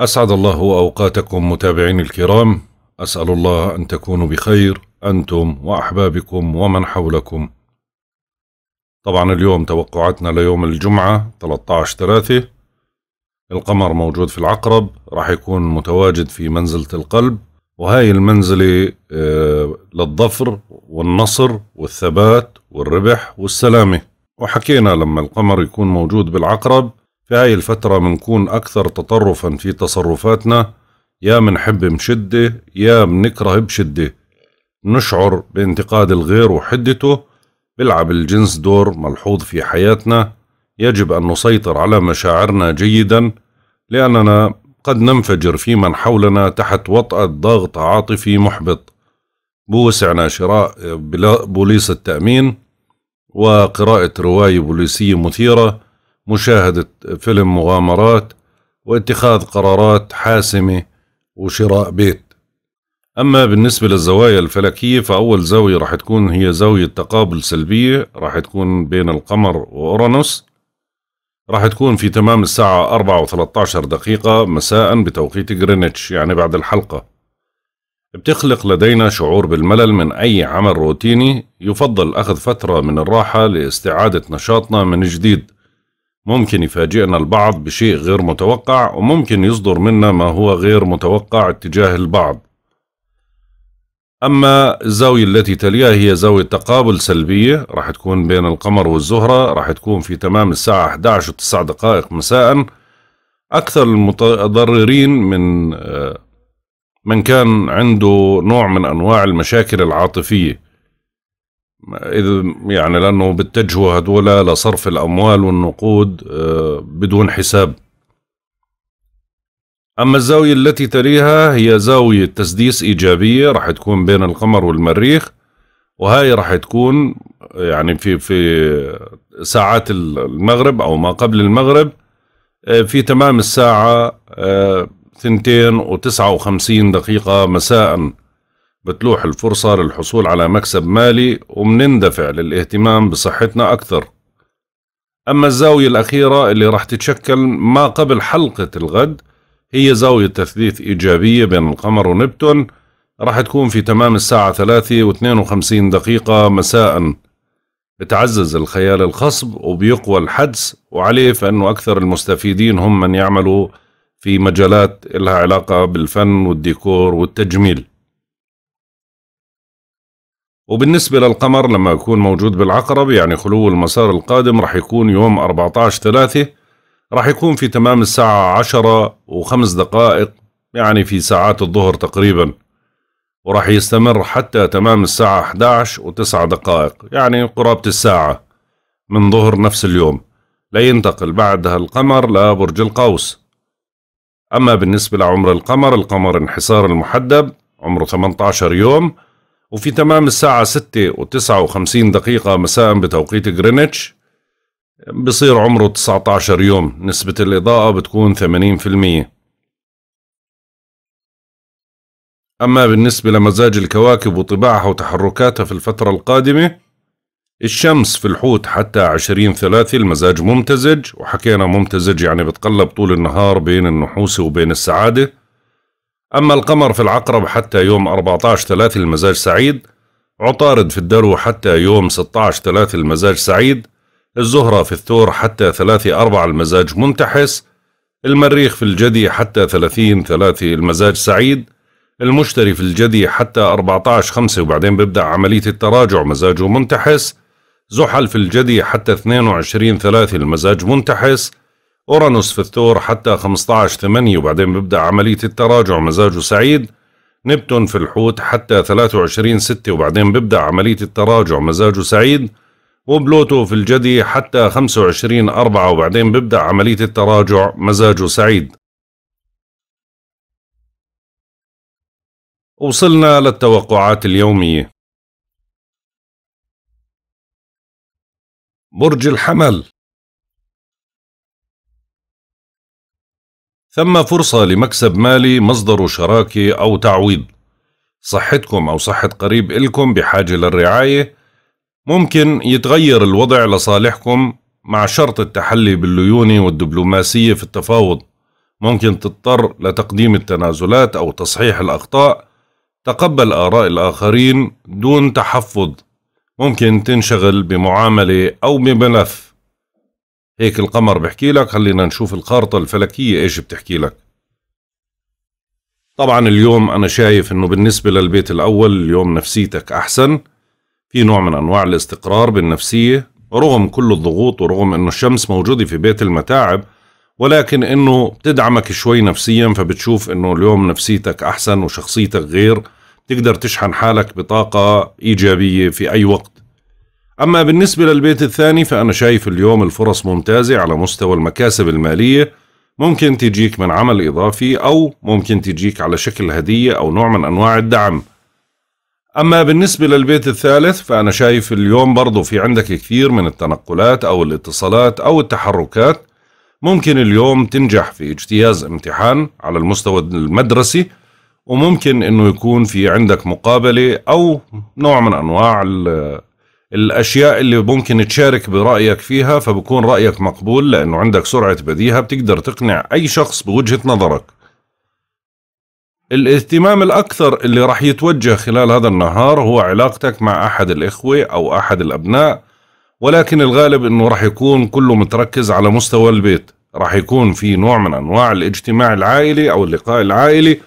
أسعد الله أوقاتكم متابعين الكرام أسأل الله أن تكونوا بخير أنتم وأحبابكم ومن حولكم طبعا اليوم توقعاتنا ليوم الجمعة 13 3 القمر موجود في العقرب راح يكون متواجد في منزلة القلب وهاي المنزلة آه، للظفر والنصر والثبات والربح والسلامة وحكينا لما القمر يكون موجود بالعقرب في هاي الفترة منكون أكثر تطرفا في تصرفاتنا يا منحب بشدة يا منكره بشدة نشعر بانتقاد الغير وحدته بلعب الجنس دور ملحوظ في حياتنا يجب أن نسيطر على مشاعرنا جيدا لأننا قد ننفجر في من حولنا تحت وطأة ضغط عاطفي محبط بوسعنا شراء بوليس التأمين وقراءة رواية بوليسية مثيرة مشاهدة فيلم مغامرات واتخاذ قرارات حاسمة وشراء بيت أما بالنسبة للزوايا الفلكية فأول زاوية راح تكون هي زاوية تقابل سلبية راح تكون بين القمر وأورانوس راح تكون في تمام الساعة 4 و13 دقيقة مساء بتوقيت غرينتش يعني بعد الحلقة بتخلق لدينا شعور بالملل من أي عمل روتيني يفضل أخذ فترة من الراحة لاستعادة نشاطنا من جديد ممكن يفاجئنا البعض بشيء غير متوقع وممكن يصدر منا ما هو غير متوقع اتجاه البعض أما الزاوية التي تليها هي زاوية تقابل سلبية راح تكون بين القمر والزهرة راح تكون في تمام الساعة 11 و9 دقائق مساء أكثر المتضررين من آه، من كان عنده نوع من أنواع المشاكل العاطفية إذا يعني لأنه بتجهوا هدول لصرف الأموال والنقود آه، بدون حساب أما الزاوية التي تليها هي زاوية تسديس إيجابية راح تكون بين القمر والمريخ وهاي راح تكون يعني في في ساعات المغرب أو ما قبل المغرب آه، في تمام الساعة آه، ثنتين وتسعة وخمسين دقيقة مساءً بتلوح الفرصة للحصول على مكسب مالي ومنندفع للاهتمام بصحتنا أكثر أما الزاوية الأخيرة اللي راح تتشكل ما قبل حلقة الغد هي زاوية تثليث إيجابية بين القمر ونبتون راح تكون في تمام الساعة 3 و 52 دقيقة مساء بتعزز الخيال الخصب وبيقوى الحدس وعليه فإنه أكثر المستفيدين هم من يعملوا في مجالات لها علاقة بالفن والديكور والتجميل وبالنسبة للقمر لما يكون موجود بالعقرب يعني خلو المسار القادم رح يكون يوم 14 ثلاثة رح يكون في تمام الساعة عشرة وخمس دقائق يعني في ساعات الظهر تقريبا ورح يستمر حتى تمام الساعة 11 وتسع دقائق يعني قرابة الساعة من ظهر نفس اليوم لينتقل بعدها القمر لبرج القوس أما بالنسبة لعمر القمر القمر انحسار المحدب عمره 18 يوم وفي تمام الساعة ستة وتسعة وخمسين دقيقة مساء بتوقيت غرينتش بصير عمره 19 يوم نسبة الإضاءة بتكون 80% أما بالنسبة لمزاج الكواكب وطباعها وتحركاتها في الفترة القادمة الشمس في الحوت حتى 20 ثلاثة المزاج ممتزج وحكينا ممتزج يعني بتقلب طول النهار بين النحوس وبين السعادة أما القمر في العقرب حتى يوم 14 3 المزاج سعيد عطارد في الدرو حتى يوم 16 3 المزاج سعيد الزهرة في الثور حتى 3 4 المزاج منتحس المريخ في الجدي حتى 30 3 المزاج سعيد المشتري في الجدي حتى 14 5 وبعدين بيبدأ عملية التراجع مزاجه منتحس زحل في الجدي حتى 22 3 المزاج منتحس أورانوس في الثور حتى 15 8 وبعدين بيبدأ عملية التراجع مزاجه سعيد نبتون في الحوت حتى 23 6 وبعدين بيبدأ عملية التراجع مزاجه سعيد وبلوتو في الجدي حتى 25 4 وبعدين بيبدأ عملية التراجع مزاجه سعيد وصلنا للتوقعات اليومية برج الحمل ثم فرصة لمكسب مالي مصدر شراكة أو تعويض صحتكم أو صحة قريب إلكم بحاجة للرعاية ممكن يتغير الوضع لصالحكم مع شرط التحلي بالليونة والدبلوماسية في التفاوض ممكن تضطر لتقديم التنازلات أو تصحيح الأخطاء تقبل آراء الآخرين دون تحفظ ممكن تنشغل بمعاملة أو بملف هيك القمر بحكي لك خلينا نشوف الخارطة الفلكية ايش بتحكي لك طبعا اليوم انا شايف انه بالنسبة للبيت الاول اليوم نفسيتك احسن في نوع من انواع الاستقرار بالنفسية رغم كل الضغوط ورغم انه الشمس موجودة في بيت المتاعب ولكن انه بتدعمك شوي نفسيا فبتشوف انه اليوم نفسيتك احسن وشخصيتك غير تقدر تشحن حالك بطاقة ايجابية في اي وقت أما بالنسبة للبيت الثاني فأنا شايف اليوم الفرص ممتازة على مستوى المكاسب المالية ممكن تجيك من عمل إضافي أو ممكن تجيك على شكل هدية أو نوع من أنواع الدعم أما بالنسبة للبيت الثالث فأنا شايف اليوم برضو في عندك كثير من التنقلات أو الاتصالات أو التحركات ممكن اليوم تنجح في اجتياز امتحان على المستوى المدرسي وممكن أنه يكون في عندك مقابلة أو نوع من أنواع الاشياء اللي ممكن تشارك برايك فيها فبكون رايك مقبول لانه عندك سرعه بديهه بتقدر تقنع اي شخص بوجهه نظرك الاهتمام الاكثر اللي راح يتوجه خلال هذا النهار هو علاقتك مع احد الاخوه او احد الابناء ولكن الغالب انه راح يكون كله متركز على مستوى البيت راح يكون في نوع من انواع الاجتماع العائلي او اللقاء العائلي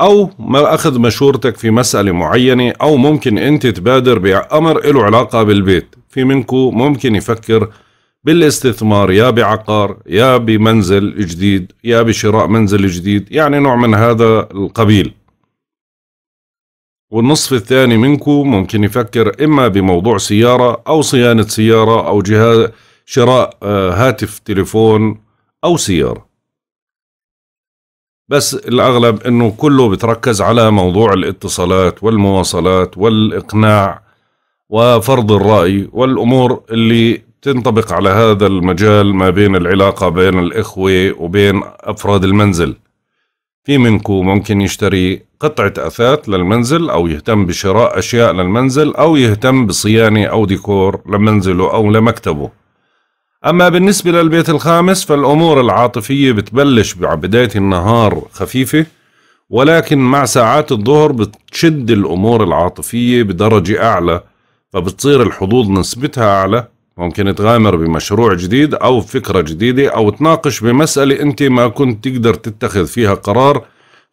او ما اخذ مشورتك في مسألة معينة او ممكن انت تبادر بامر له علاقة بالبيت في منكو ممكن يفكر بالاستثمار يا بعقار يا بمنزل جديد يا بشراء منزل جديد يعني نوع من هذا القبيل والنصف الثاني منكو ممكن يفكر إما بموضوع سيارة أو صيانة سيارة أو جهاز شراء آه، هاتف تليفون أو سيارة بس الأغلب أنه كله بتركز على موضوع الاتصالات والمواصلات والإقناع وفرض الرأي والأمور اللي تنطبق على هذا المجال ما بين العلاقة بين الإخوة وبين أفراد المنزل في منكو ممكن يشتري قطعة أثاث للمنزل أو يهتم بشراء أشياء للمنزل أو يهتم بصيانة أو ديكور لمنزله أو لمكتبه أما بالنسبة للبيت الخامس فالأمور العاطفية بتبلش بداية النهار خفيفة ولكن مع ساعات الظهر بتشد الأمور العاطفية بدرجة أعلى فبتصير الحظوظ نسبتها أعلى ممكن تغامر بمشروع جديد أو فكرة جديدة أو تناقش بمسألة أنت ما كنت تقدر تتخذ فيها قرار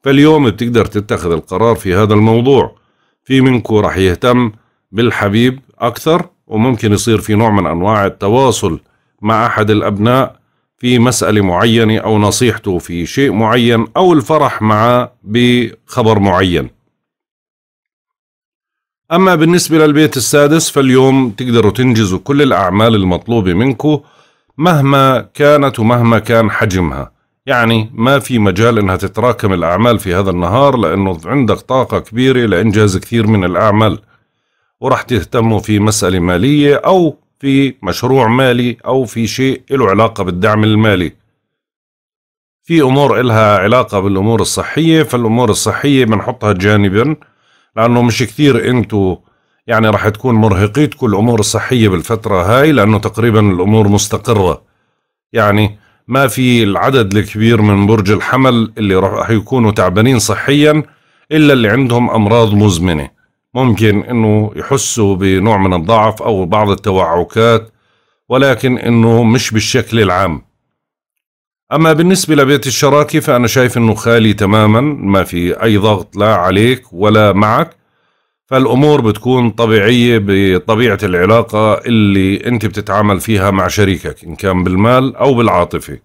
فاليوم بتقدر تتخذ القرار في هذا الموضوع في منكم رح يهتم بالحبيب أكثر وممكن يصير في نوع من أنواع التواصل مع أحد الأبناء في مسألة معينة أو نصيحته في شيء معين أو الفرح معه بخبر معين أما بالنسبة للبيت السادس فاليوم تقدروا تنجزوا كل الأعمال المطلوبة منكم مهما كانت ومهما كان حجمها يعني ما في مجال انها تتراكم الاعمال في هذا النهار لانه عندك طاقه كبيره لانجاز كثير من الاعمال وراح تهتموا في مساله ماليه او في مشروع مالي أو في شيء له علاقة بالدعم المالي في أمور إلها علاقة بالأمور الصحية فالأمور الصحية بنحطها جانبا لأنه مش كثير أنتو يعني راح تكون كل الأمور الصحية بالفترة هاي لأنه تقريبا الأمور مستقرة يعني ما في العدد الكبير من برج الحمل اللي راح يكونوا تعبانين صحيا إلا اللي عندهم أمراض مزمنة ممكن انه يحسوا بنوع من الضعف او بعض التوعكات ولكن انه مش بالشكل العام اما بالنسبة لبيت الشراكة فانا شايف انه خالي تماما ما في اي ضغط لا عليك ولا معك فالامور بتكون طبيعية بطبيعة العلاقة اللي انت بتتعامل فيها مع شريكك ان كان بالمال او بالعاطفة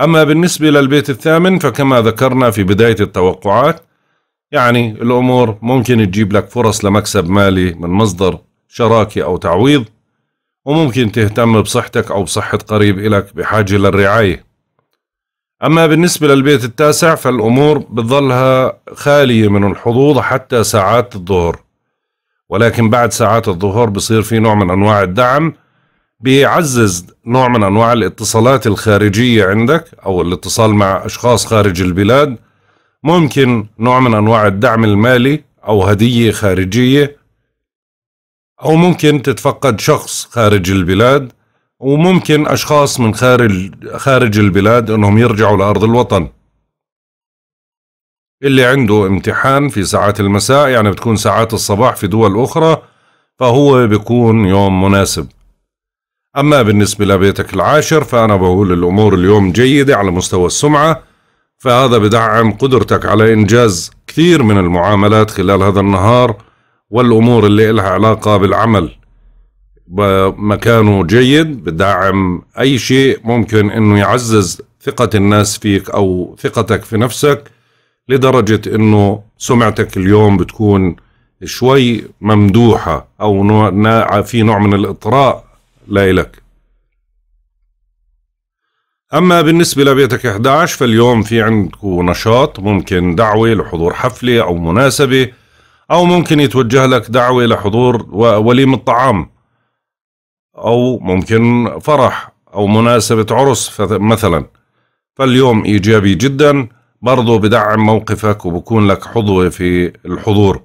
اما بالنسبة للبيت الثامن فكما ذكرنا في بداية التوقعات يعني الأمور ممكن تجيب لك فرص لمكسب مالي من مصدر شراكة أو تعويض وممكن تهتم بصحتك أو بصحة قريب إلك بحاجة للرعاية أما بالنسبة للبيت التاسع فالأمور بتظلها خالية من الحظوظ حتى ساعات الظهر ولكن بعد ساعات الظهر بصير في نوع من أنواع الدعم بيعزز نوع من أنواع الاتصالات الخارجية عندك أو الاتصال مع أشخاص خارج البلاد ممكن نوع من أنواع الدعم المالي أو هدية خارجية أو ممكن تتفقد شخص خارج البلاد وممكن أشخاص من خارج خارج البلاد أنهم يرجعوا لأرض الوطن اللي عنده امتحان في ساعات المساء يعني بتكون ساعات الصباح في دول أخرى فهو بيكون يوم مناسب أما بالنسبة لبيتك العاشر فأنا بقول الأمور اليوم جيدة على مستوى السمعة فهذا بدعم قدرتك على إنجاز كثير من المعاملات خلال هذا النهار والأمور اللي إلها علاقة بالعمل مكانه جيد بدعم أي شيء ممكن أنه يعزز ثقة الناس فيك أو ثقتك في نفسك لدرجة أنه سمعتك اليوم بتكون شوي ممدوحة أو في نوع من الإطراء لإلك أما بالنسبة لبيتك 11 فاليوم في عندكم نشاط ممكن دعوة لحضور حفلة أو مناسبة أو ممكن يتوجه لك دعوة لحضور وليمة طعام أو ممكن فرح أو مناسبة عرس مثلا فاليوم إيجابي جدا برضو بدعم موقفك وبكون لك حظوة في الحضور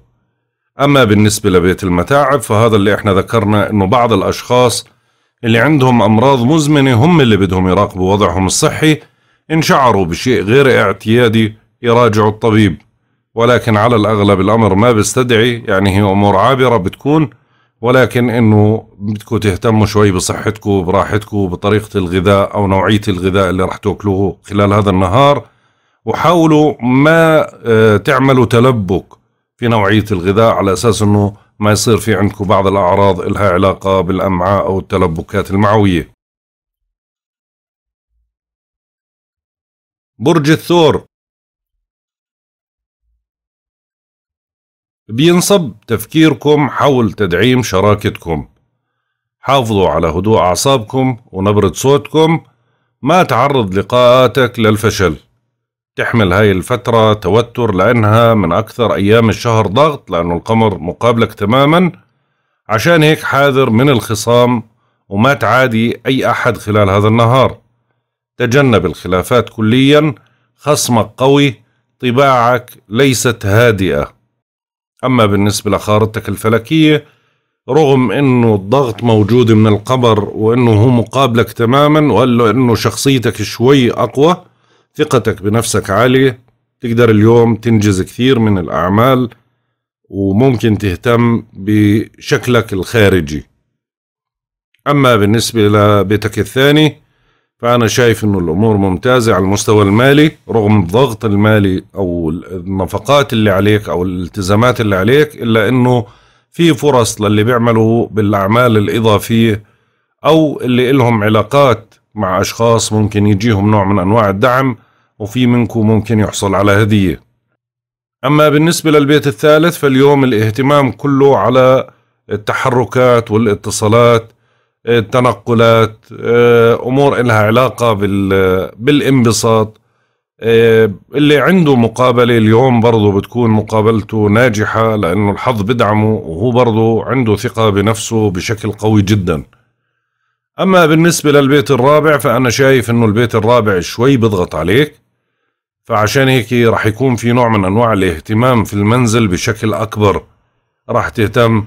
أما بالنسبة لبيت المتاعب فهذا اللي احنا ذكرنا أنه بعض الأشخاص اللي عندهم أمراض مزمنة هم اللي بدهم يراقبوا وضعهم الصحي إن شعروا بشيء غير اعتيادي يراجعوا الطبيب ولكن على الأغلب الأمر ما بيستدعي يعني هي أمور عابرة بتكون ولكن إنه بدكم تهتموا شوي بصحتكم براحتكم بطريقة الغذاء أو نوعية الغذاء اللي رح تاكلوه خلال هذا النهار وحاولوا ما آه، تعملوا تلبك في نوعية الغذاء على أساس أنه ما يصير في عندكم بعض الأعراض إلها علاقة بالأمعاء أو التلبكات المعوية برج الثور بينصب تفكيركم حول تدعيم شراكتكم حافظوا على هدوء أعصابكم ونبرة صوتكم ما تعرض لقاءاتك للفشل تحمل هاي الفترة توتر لأنها من أكثر أيام الشهر ضغط لأنه القمر مقابلك تماما عشان هيك حاذر من الخصام وما تعادي أي أحد خلال هذا النهار تجنب الخلافات كليا خصمك قوي طباعك ليست هادئة أما بالنسبة لخارطتك الفلكية رغم انه الضغط موجود من القمر وانه هو مقابلك تماما وقال له انه شخصيتك شوي اقوى ثقتك بنفسك عالية تقدر اليوم تنجز كثير من الأعمال وممكن تهتم بشكلك الخارجي أما بالنسبة لبيتك الثاني فأنا شايف أنه الأمور ممتازة على المستوى المالي رغم الضغط المالي أو النفقات اللي عليك أو الالتزامات اللي عليك إلا أنه في فرص للي بيعملوا بالأعمال الإضافية أو اللي إلهم علاقات مع أشخاص ممكن يجيهم نوع من أنواع الدعم وفي منكم ممكن يحصل على هدية أما بالنسبة للبيت الثالث فاليوم الاهتمام كله على التحركات والاتصالات التنقلات آه، أمور إلها علاقة بالانبساط آه، اللي عنده مقابلة اليوم برضه بتكون مقابلته ناجحة لأنه الحظ بدعمه وهو برضه عنده ثقة بنفسه بشكل قوي جداً أما بالنسبة للبيت الرابع فأنا شايف أنه البيت الرابع شوي بضغط عليك فعشان هيك رح يكون في نوع من أنواع الاهتمام في المنزل بشكل أكبر رح تهتم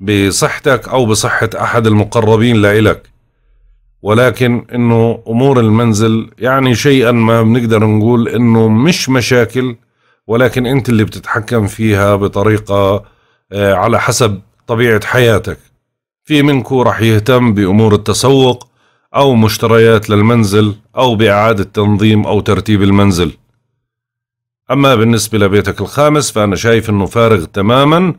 بصحتك أو بصحة أحد المقربين لإلك ولكن أنه أمور المنزل يعني شيئا ما بنقدر نقول أنه مش مشاكل ولكن أنت اللي بتتحكم فيها بطريقة آه، على حسب طبيعة حياتك في منكو رح يهتم بأمور التسوق أو مشتريات للمنزل أو بإعادة تنظيم أو ترتيب المنزل أما بالنسبة لبيتك الخامس فأنا شايف أنه فارغ تماما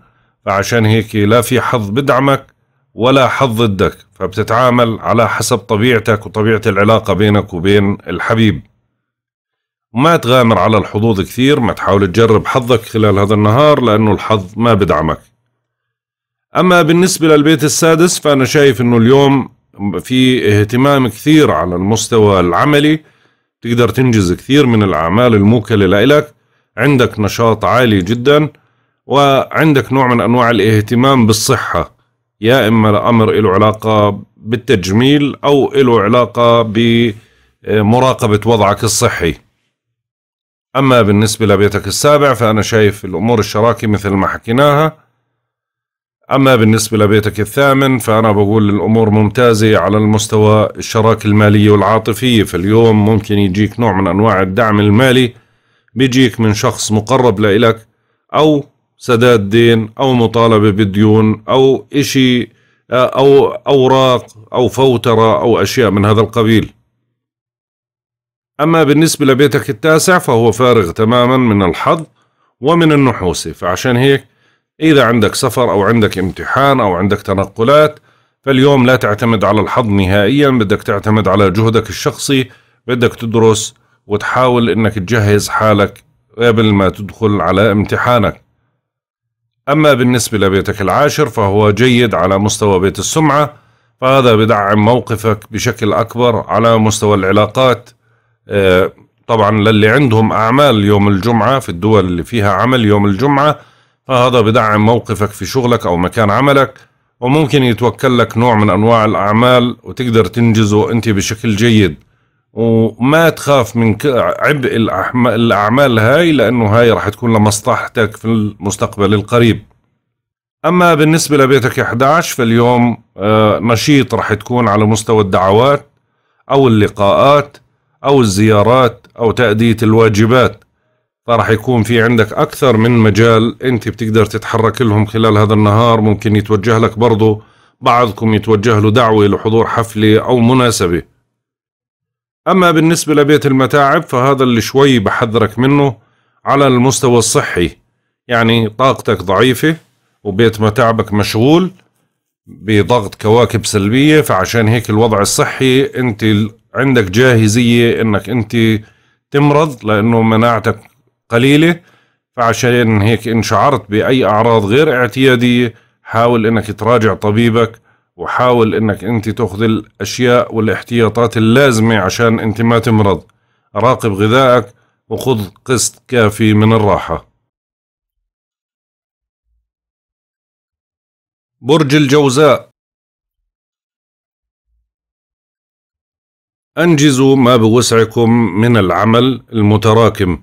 فعشان هيك لا في حظ بدعمك ولا حظ ضدك فبتتعامل على حسب طبيعتك وطبيعة العلاقة بينك وبين الحبيب ما تغامر على الحظوظ كثير ما تحاول تجرب حظك خلال هذا النهار لأنه الحظ ما بدعمك أما بالنسبة للبيت السادس فأنا شايف أنه اليوم في اهتمام كثير على المستوى العملي تقدر تنجز كثير من الأعمال الموكلة لإلك عندك نشاط عالي جدا وعندك نوع من أنواع الاهتمام بالصحة يا إما الامر له علاقة بالتجميل أو له علاقة بمراقبة وضعك الصحي أما بالنسبة لبيتك السابع فأنا شايف الأمور الشراكة مثل ما حكيناها أما بالنسبة لبيتك الثامن فأنا بقول الأمور ممتازة على المستوى الشراكة المالية والعاطفية فاليوم ممكن يجيك نوع من أنواع الدعم المالي بيجيك من شخص مقرب لإلك أو سداد دين أو مطالبة بديون أو إشي أو أوراق أو فوترة أو أشياء من هذا القبيل أما بالنسبة لبيتك التاسع فهو فارغ تماما من الحظ ومن النحوس فعشان هيك إذا عندك سفر أو عندك امتحان أو عندك تنقلات فاليوم لا تعتمد على الحظ نهائيا بدك تعتمد على جهدك الشخصي بدك تدرس وتحاول انك تجهز حالك قبل ما تدخل على امتحانك اما بالنسبة لبيتك العاشر فهو جيد على مستوى بيت السمعة فهذا بدعم موقفك بشكل اكبر على مستوى العلاقات آه، طبعا للي عندهم اعمال يوم الجمعة في الدول اللي فيها عمل يوم الجمعة فهذا بدعم موقفك في شغلك أو مكان عملك وممكن يتوكل لك نوع من أنواع الأعمال وتقدر تنجزه أنت بشكل جيد وما تخاف من عبء الأعمال هاي لأنه هاي رح تكون لمصلحتك في المستقبل القريب أما بالنسبة لبيتك 11 فاليوم آه، نشيط رح تكون على مستوى الدعوات أو اللقاءات أو الزيارات أو تأدية الواجبات فراح يكون في عندك أكثر من مجال أنت بتقدر تتحرك لهم خلال هذا النهار ممكن يتوجه لك برضه بعضكم يتوجه له دعوة لحضور حفلة أو مناسبة أما بالنسبة لبيت المتاعب فهذا اللي شوي بحذرك منه على المستوى الصحي يعني طاقتك ضعيفة وبيت متاعبك مشغول بضغط كواكب سلبية فعشان هيك الوضع الصحي أنت عندك جاهزية أنك أنت تمرض لأنه مناعتك قليلة فعشان هيك إن شعرت بأي أعراض غير اعتيادية حاول إنك تراجع طبيبك وحاول إنك أنت تأخذ الأشياء والاحتياطات اللازمة عشان أنت ما تمرض راقب غذائك وخذ قسط كافي من الراحة برج الجوزاء أنجزوا ما بوسعكم من العمل المتراكم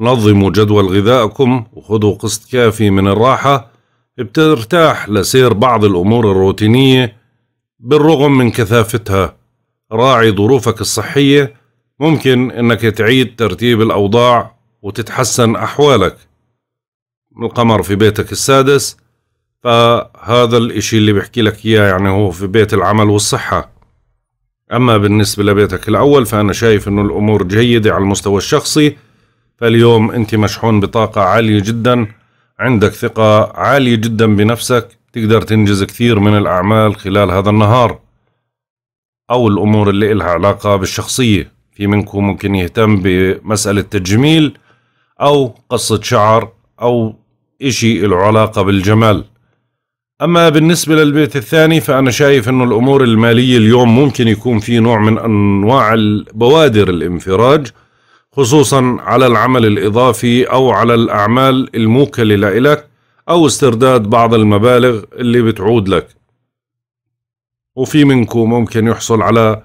نظموا جدول غذائكم وخذوا قسط كافي من الراحة بترتاح لسير بعض الأمور الروتينية بالرغم من كثافتها راعي ظروفك الصحية ممكن أنك تعيد ترتيب الأوضاع وتتحسن أحوالك القمر في بيتك السادس فهذا الإشي اللي بحكي لك إياه يعني هو في بيت العمل والصحة أما بالنسبة لبيتك الأول فأنا شايف أنه الأمور جيدة على المستوى الشخصي فاليوم انت مشحون بطاقة عالية جدا عندك ثقة عالية جدا بنفسك تقدر تنجز كثير من الأعمال خلال هذا النهار أو الأمور اللي إلها علاقة بالشخصية في منكم ممكن يهتم بمسألة تجميل أو قصة شعر أو إشي له علاقة بالجمال أما بالنسبة للبيت الثاني فأنا شايف أنه الأمور المالية اليوم ممكن يكون في نوع من أنواع بوادر الانفراج خصوصا على العمل الإضافي أو على الأعمال الموكلة لإلك أو استرداد بعض المبالغ اللي بتعود لك وفي منكم ممكن يحصل على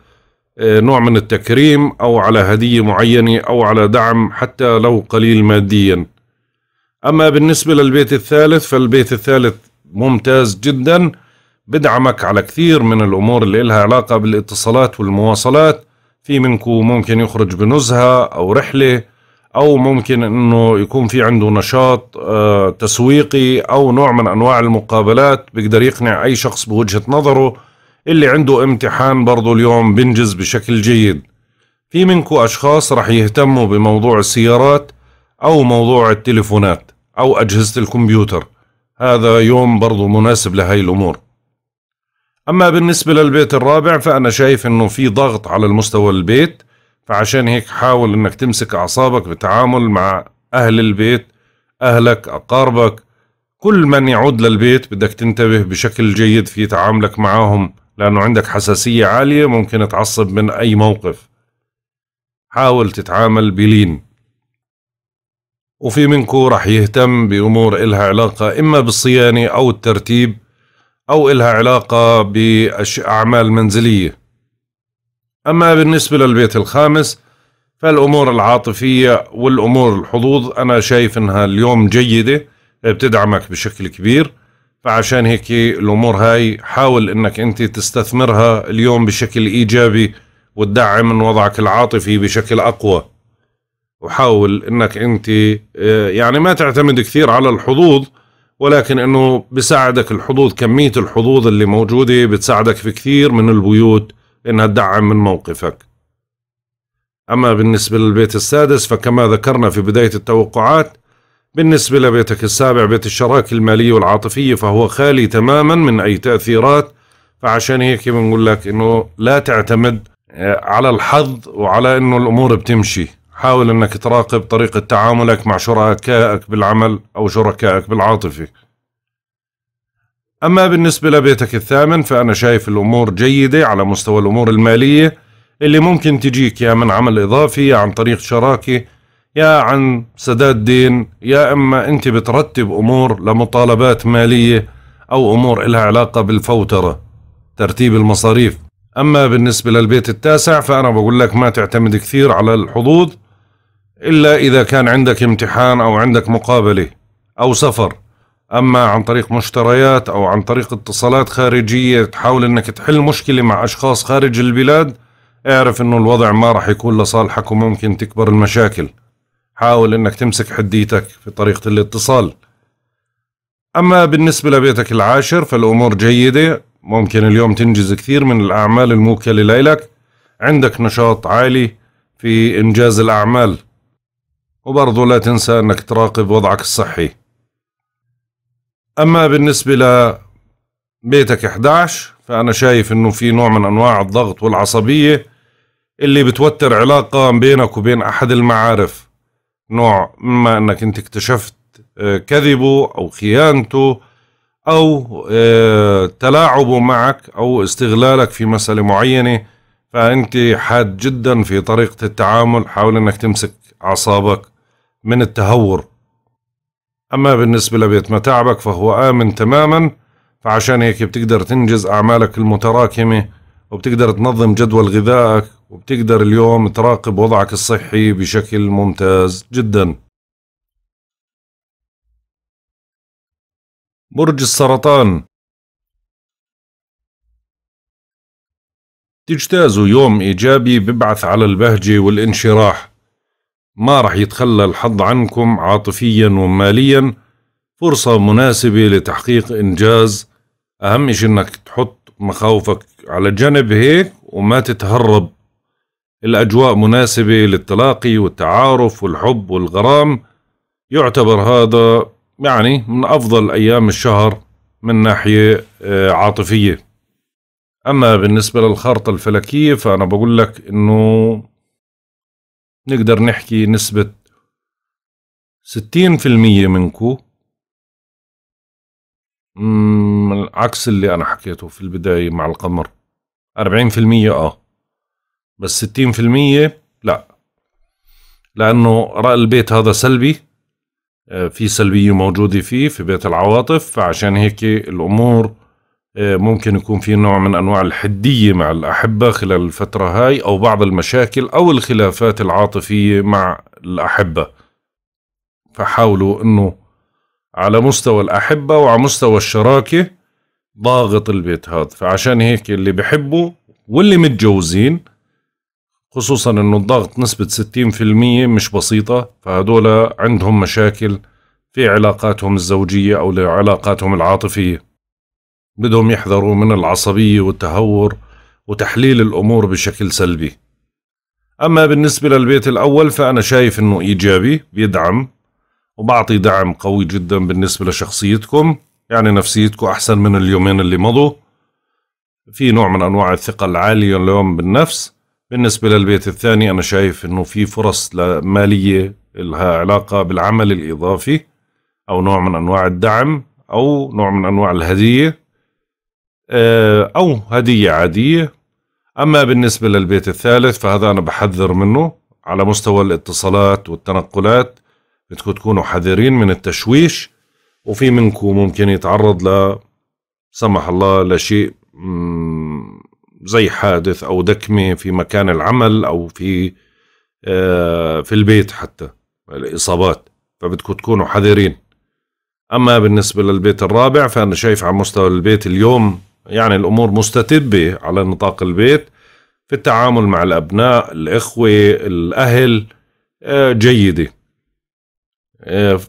آه، نوع من التكريم أو على هدية معينة أو على دعم حتى لو قليل ماديا أما بالنسبة للبيت الثالث فالبيت الثالث ممتاز جدا بدعمك على كثير من الأمور اللي لها علاقة بالاتصالات والمواصلات في منكم ممكن يخرج بنزهة أو رحلة أو ممكن أنه يكون في عنده نشاط آه، تسويقي أو نوع من أنواع المقابلات بيقدر يقنع أي شخص بوجهة نظره اللي عنده امتحان برضه اليوم بنجز بشكل جيد في منكم أشخاص رح يهتموا بموضوع السيارات أو موضوع التليفونات أو أجهزة الكمبيوتر هذا يوم برضو مناسب لهي الأمور أما بالنسبة للبيت الرابع فأنا شايف أنه في ضغط على المستوى البيت فعشان هيك حاول أنك تمسك أعصابك بالتعامل مع أهل البيت أهلك أقاربك كل من يعود للبيت بدك تنتبه بشكل جيد في تعاملك معهم لأنه عندك حساسية عالية ممكن تعصب من أي موقف حاول تتعامل بلين وفي منكو رح يهتم بأمور إلها علاقة إما بالصيانة أو الترتيب أو إلها علاقة بأعمال منزلية أما بالنسبة للبيت الخامس فالأمور العاطفية والأمور الحظوظ أنا شايف أنها اليوم جيدة بتدعمك بشكل كبير فعشان هيك الأمور هاي حاول أنك أنت تستثمرها اليوم بشكل إيجابي وتدعم من وضعك العاطفي بشكل أقوى وحاول أنك أنت آه، يعني ما تعتمد كثير على الحظوظ ولكن انه بساعدك الحظوظ كميه الحظوظ اللي موجوده بتساعدك في كثير من البيوت انها تدعم من موقفك اما بالنسبه للبيت السادس فكما ذكرنا في بدايه التوقعات بالنسبه لبيتك السابع بيت الشراكه الماليه والعاطفيه فهو خالي تماما من اي تاثيرات فعشان هيك بنقول لك انه لا تعتمد آه، على الحظ وعلى انه الامور بتمشي حاول أنك تراقب طريقة تعاملك مع شركائك بالعمل أو شركائك بالعاطفة أما بالنسبة لبيتك الثامن فأنا شايف الأمور جيدة على مستوى الأمور المالية اللي ممكن تجيك يا من عمل إضافي يا عن طريق شراكة يا عن سداد دين يا إما أنت بترتب أمور لمطالبات مالية أو أمور إلها علاقة بالفوترة ترتيب المصاريف أما بالنسبة للبيت التاسع فأنا بقول لك ما تعتمد كثير على الحظوظ إلا إذا كان عندك امتحان أو عندك مقابلة أو سفر أما عن طريق مشتريات أو عن طريق اتصالات خارجية تحاول أنك تحل مشكلة مع أشخاص خارج البلاد اعرف أنه الوضع ما رح يكون لصالحك وممكن تكبر المشاكل حاول أنك تمسك حديتك في طريقة الاتصال أما بالنسبة لبيتك العاشر فالأمور جيدة ممكن اليوم تنجز كثير من الأعمال الموكلة لك عندك نشاط عالي في إنجاز الأعمال وبرضه لا تنسى أنك تراقب وضعك الصحي أما بالنسبة لبيتك 11 فأنا شايف أنه في نوع من أنواع الضغط والعصبية اللي بتوتر علاقة بينك وبين أحد المعارف نوع إما أنك أنت اكتشفت آه، كذبه أو خيانته أو آه، تلاعبه معك أو استغلالك في مسألة معينة فأنت حاد جدا في طريقة التعامل حاول أنك تمسك أعصابك من التهور أما بالنسبة لبيت متاعبك فهو آمن تماما فعشان هيك بتقدر تنجز أعمالك المتراكمة وبتقدر تنظم جدول غذائك وبتقدر اليوم تراقب وضعك الصحي بشكل ممتاز جدا برج السرطان تجتازوا يوم إيجابي ببعث على البهجة والانشراح ما رح يتخلى الحظ عنكم عاطفيا وماليا فرصة مناسبة لتحقيق إنجاز أهم شيء إنك تحط مخاوفك على جنب هيك وما تتهرب الأجواء مناسبة للتلاقي والتعارف والحب والغرام يعتبر هذا يعني من أفضل أيام الشهر من ناحية آه، عاطفية أما بالنسبة للخارطة الفلكية فأنا بقول لك إنه نقدر نحكي نسبة ستين في المية منكو عكس اللي أنا حكيته في البداية مع القمر أربعين في المية آه بس ستين في المية لأ لأنه رأي البيت هذا سلبي آه، في سلبية موجودة فيه في بيت العواطف فعشان هيك الأمور آه، ممكن يكون في نوع من انواع الحديه مع الاحبه خلال الفتره هاي او بعض المشاكل او الخلافات العاطفيه مع الاحبه فحاولوا انه على مستوى الاحبه وعلى مستوى الشراكه ضاغط البيت هذا فعشان هيك اللي بحبوا واللي متجوزين خصوصا انه الضغط نسبة 60% مش بسيطة فهدول عندهم مشاكل في علاقاتهم الزوجية او لعلاقاتهم العاطفية بدهم يحذروا من العصبية والتهور وتحليل الأمور بشكل سلبي أما بالنسبة للبيت الأول فأنا شايف أنه إيجابي بيدعم وبعطي دعم قوي جدا بالنسبة لشخصيتكم يعني نفسيتكم أحسن من اليومين اللي مضوا في نوع من أنواع الثقة العالية اليوم بالنفس بالنسبة للبيت الثاني أنا شايف أنه في فرص مالية لها علاقة بالعمل الإضافي أو نوع من أنواع الدعم أو نوع من أنواع الهدية آه، أو هدية عادية أما بالنسبة للبيت الثالث فهذا أنا بحذر منه على مستوى الاتصالات والتنقلات بدكم تكونوا حذرين من التشويش وفي منكم ممكن يتعرض ل سمح الله لشيء زي حادث أو دكمة في مكان العمل أو في آه، في البيت حتى الإصابات فبدكم تكونوا حذرين أما بالنسبة للبيت الرابع فأنا شايف على مستوى البيت اليوم يعني الأمور مستتبة على نطاق البيت في التعامل مع الأبناء الإخوة الأهل آه، جيدة آه،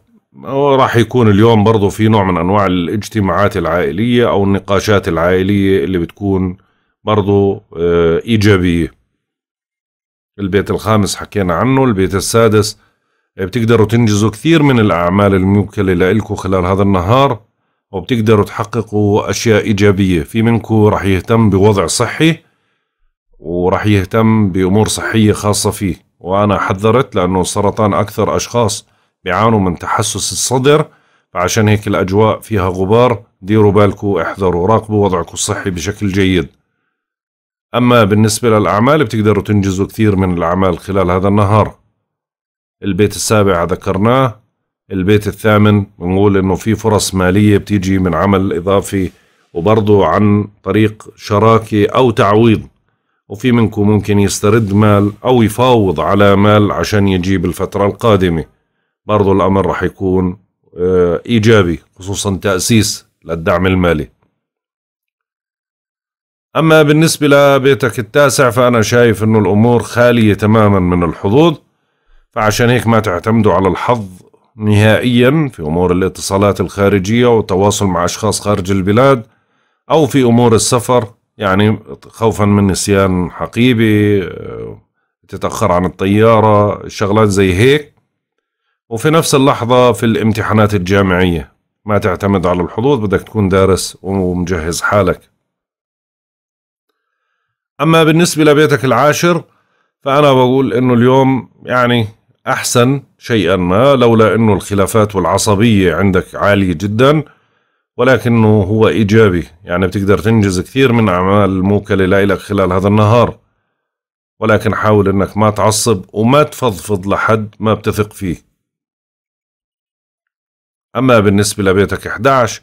آه، راح يكون اليوم برضو في نوع من أنواع الاجتماعات العائلية أو النقاشات العائلية اللي بتكون برضو إيجابية البيت الخامس حكينا عنه البيت السادس بتقدروا تنجزوا كثير من الأعمال الموكلة لإلكم خلال هذا النهار وبتقدروا تحققوا أشياء إيجابية في منكم رح يهتم بوضع صحي ورح يهتم بأمور صحية خاصة فيه وأنا حذرت لأنه السرطان أكثر أشخاص بيعانوا من تحسس الصدر فعشان هيك الأجواء فيها غبار ديروا بالكو احذروا راقبوا وضعكو الصحي بشكل جيد أما بالنسبة للأعمال بتقدروا تنجزوا كثير من الأعمال خلال هذا النهار البيت السابع ذكرناه البيت الثامن بنقول انه في فرص ماليه بتيجي من عمل اضافي وبرضه عن طريق شراكه او تعويض وفي منكم ممكن يسترد مال او يفاوض على مال عشان يجيب الفتره القادمه برضه الامر رح يكون آه، ايجابي خصوصا تاسيس للدعم المالي اما بالنسبه لبيتك التاسع فانا شايف انه الامور خاليه تماما من الحظوظ فعشان هيك ما تعتمدوا على الحظ نهائيا في أمور الاتصالات الخارجية والتواصل مع أشخاص خارج البلاد أو في أمور السفر يعني خوفا من نسيان حقيبة آه، تتأخر عن الطيارة شغلات زي هيك وفي نفس اللحظة في الامتحانات الجامعية ما تعتمد على الحظوظ بدك تكون دارس ومجهز حالك أما بالنسبة لبيتك العاشر فأنا بقول إنه اليوم يعني أحسن شيئا ما لولا أنه الخلافات والعصبية عندك عالية جدا ولكنه هو إيجابي يعني بتقدر تنجز كثير من أعمال الموكلة لإلك خلال هذا النهار ولكن حاول أنك ما تعصب وما تفضفض لحد ما بتثق فيه أما بالنسبة لبيتك 11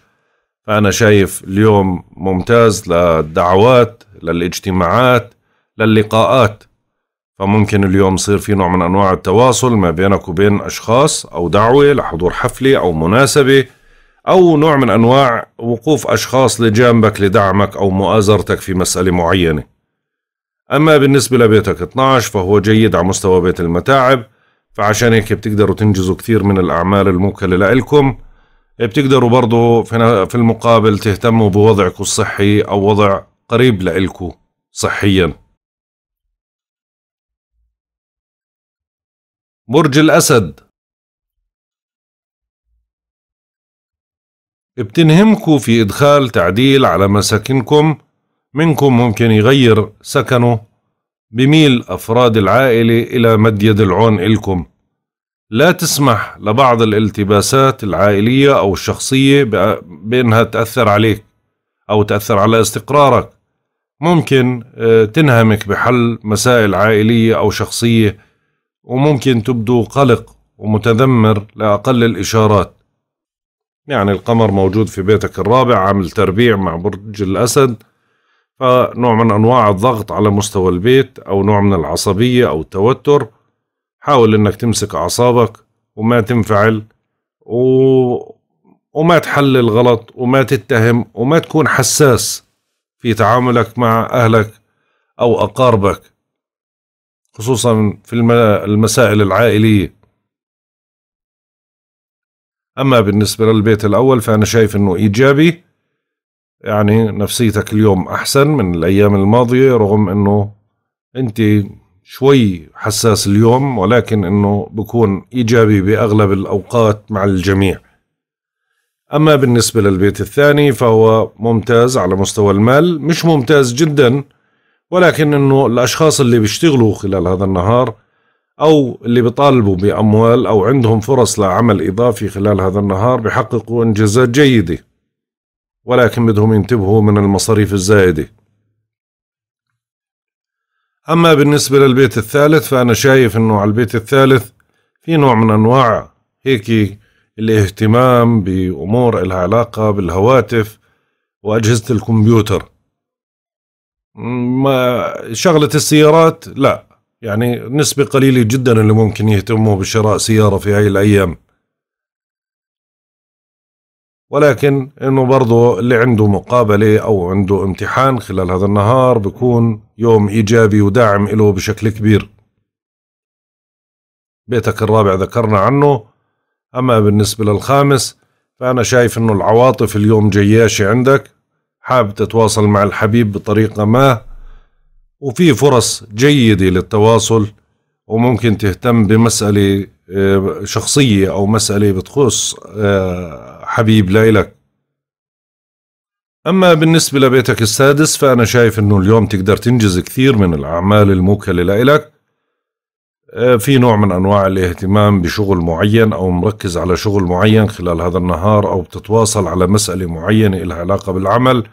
فأنا شايف اليوم ممتاز للدعوات للاجتماعات للقاءات فممكن اليوم يصير في نوع من أنواع التواصل ما بينك وبين أشخاص أو دعوة لحضور حفلة أو مناسبة أو نوع من أنواع وقوف أشخاص لجانبك لدعمك أو مؤازرتك في مسألة معينة أما بالنسبة لبيتك 12 فهو جيد على مستوى بيت المتاعب فعشان هيك بتقدروا تنجزوا كثير من الأعمال الموكلة لإلكم بتقدروا برضه في المقابل تهتموا بوضعك الصحي أو وضع قريب لإلكم صحياً برج الأسد بتنهمكوا في إدخال تعديل على مساكنكم منكم ممكن يغير سكنه بميل أفراد العائلة إلى مد يد العون إلكم لا تسمح لبعض الالتباسات العائلية أو الشخصية بأنها تأثر عليك أو تأثر على استقرارك ممكن آه، تنهمك بحل مسائل عائلية أو شخصية وممكن تبدو قلق ومتذمر لأقل الإشارات يعني القمر موجود في بيتك الرابع عامل تربيع مع برج الأسد فنوع من أنواع الضغط على مستوى البيت أو نوع من العصبية أو التوتر حاول إنك تمسك أعصابك وما تنفعل و... وما تحلل غلط وما تتهم وما تكون حساس في تعاملك مع أهلك أو أقاربك خصوصا في المسائل العائلية أما بالنسبة للبيت الأول فأنا شايف أنه إيجابي يعني نفسيتك اليوم أحسن من الأيام الماضية رغم أنه أنت شوي حساس اليوم ولكن أنه بكون إيجابي بأغلب الأوقات مع الجميع أما بالنسبة للبيت الثاني فهو ممتاز على مستوى المال مش ممتاز جدا ولكن انه الاشخاص اللي بيشتغلوا خلال هذا النهار او اللي بيطالبوا باموال او عندهم فرص لعمل اضافي خلال هذا النهار بيحققوا انجازات جيده ولكن بدهم ينتبهوا من المصاريف الزائده اما بالنسبه للبيت الثالث فانا شايف انه على البيت الثالث في نوع من انواع هيك الاهتمام بامور الها علاقه بالهواتف واجهزه الكمبيوتر ما شغله السيارات لا يعني نسبه قليله جدا اللي ممكن يهتموا بشراء سياره في هاي الايام ولكن انه برضه اللي عنده مقابله او عنده امتحان خلال هذا النهار بكون يوم ايجابي وداعم له بشكل كبير بيتك الرابع ذكرنا عنه اما بالنسبه للخامس فانا شايف انه العواطف اليوم جياشه عندك حاب تتواصل مع الحبيب بطريقة ما وفي فرص جيدة للتواصل وممكن تهتم بمسألة آه، شخصية أو مسألة بتخص آه، حبيب لإلك أما بالنسبة لبيتك السادس فأنا شايف أنه اليوم تقدر تنجز كثير من الأعمال الموكلة لإلك آه، في نوع من انواع الاهتمام بشغل معين او مركز على شغل معين خلال هذا النهار او بتتواصل على مساله معينه لها علاقه بالعمل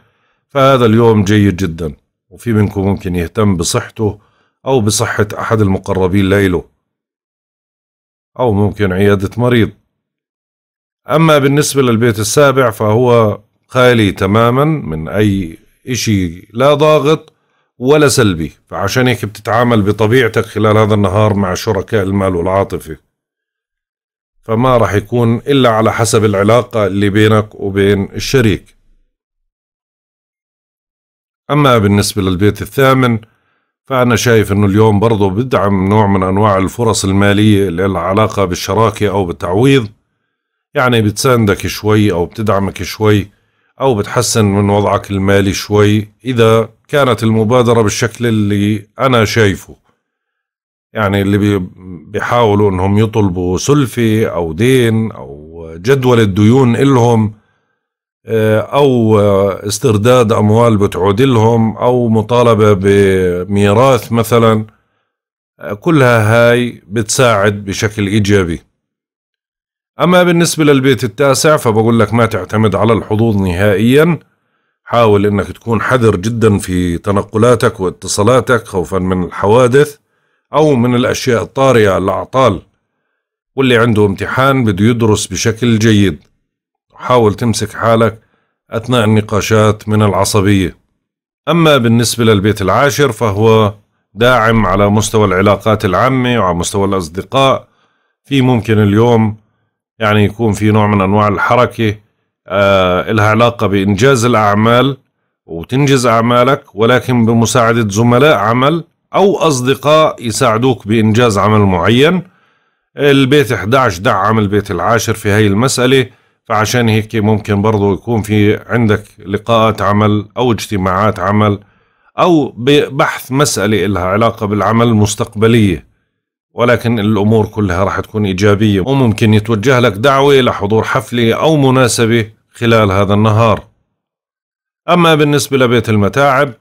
فهذا اليوم جيد جدا وفي منكم ممكن يهتم بصحته او بصحه احد المقربين لإله او ممكن عياده مريض اما بالنسبه للبيت السابع فهو خالي تماما من اي اشي لا ضاغط ولا سلبي فعشان هيك بتتعامل بطبيعتك خلال هذا النهار مع شركاء المال والعاطفة فما راح يكون إلا على حسب العلاقة اللي بينك وبين الشريك أما بالنسبة للبيت الثامن فأنا شايف أنه اليوم برضه بدعم نوع من أنواع الفرص المالية اللي لها علاقة بالشراكة أو بالتعويض يعني بتساندك شوي أو بتدعمك شوي أو بتحسن من وضعك المالي شوي إذا كانت المبادرة بالشكل اللي أنا شايفه يعني اللي بيحاولوا أنهم يطلبوا سلفة أو دين أو جدول الديون إلهم آه، أو استرداد أموال بتعود لهم أو مطالبة بميراث مثلا آه، كلها هاي بتساعد بشكل إيجابي أما بالنسبة للبيت التاسع فبقول لك ما تعتمد على الحظوظ نهائيا حاول أنك تكون حذر جدا في تنقلاتك واتصالاتك خوفا من الحوادث أو من الأشياء الطارئة الأعطال واللي عنده امتحان بده يدرس بشكل جيد حاول تمسك حالك أثناء النقاشات من العصبية أما بالنسبة للبيت العاشر فهو داعم على مستوى العلاقات العامة وعلى مستوى الأصدقاء في ممكن اليوم يعني يكون في نوع من أنواع الحركة آه لها علاقة بإنجاز الأعمال وتنجز أعمالك ولكن بمساعدة زملاء عمل أو أصدقاء يساعدوك بإنجاز عمل معين البيت 11 دعم البيت العاشر في هاي المسألة فعشان هيك ممكن برضو يكون في عندك لقاءات عمل أو اجتماعات عمل أو ببحث مسألة إلها علاقة بالعمل المستقبلية ولكن الأمور كلها راح تكون إيجابية وممكن يتوجه لك دعوة لحضور حفلة أو مناسبة خلال هذا النهار أما بالنسبة لبيت المتاعب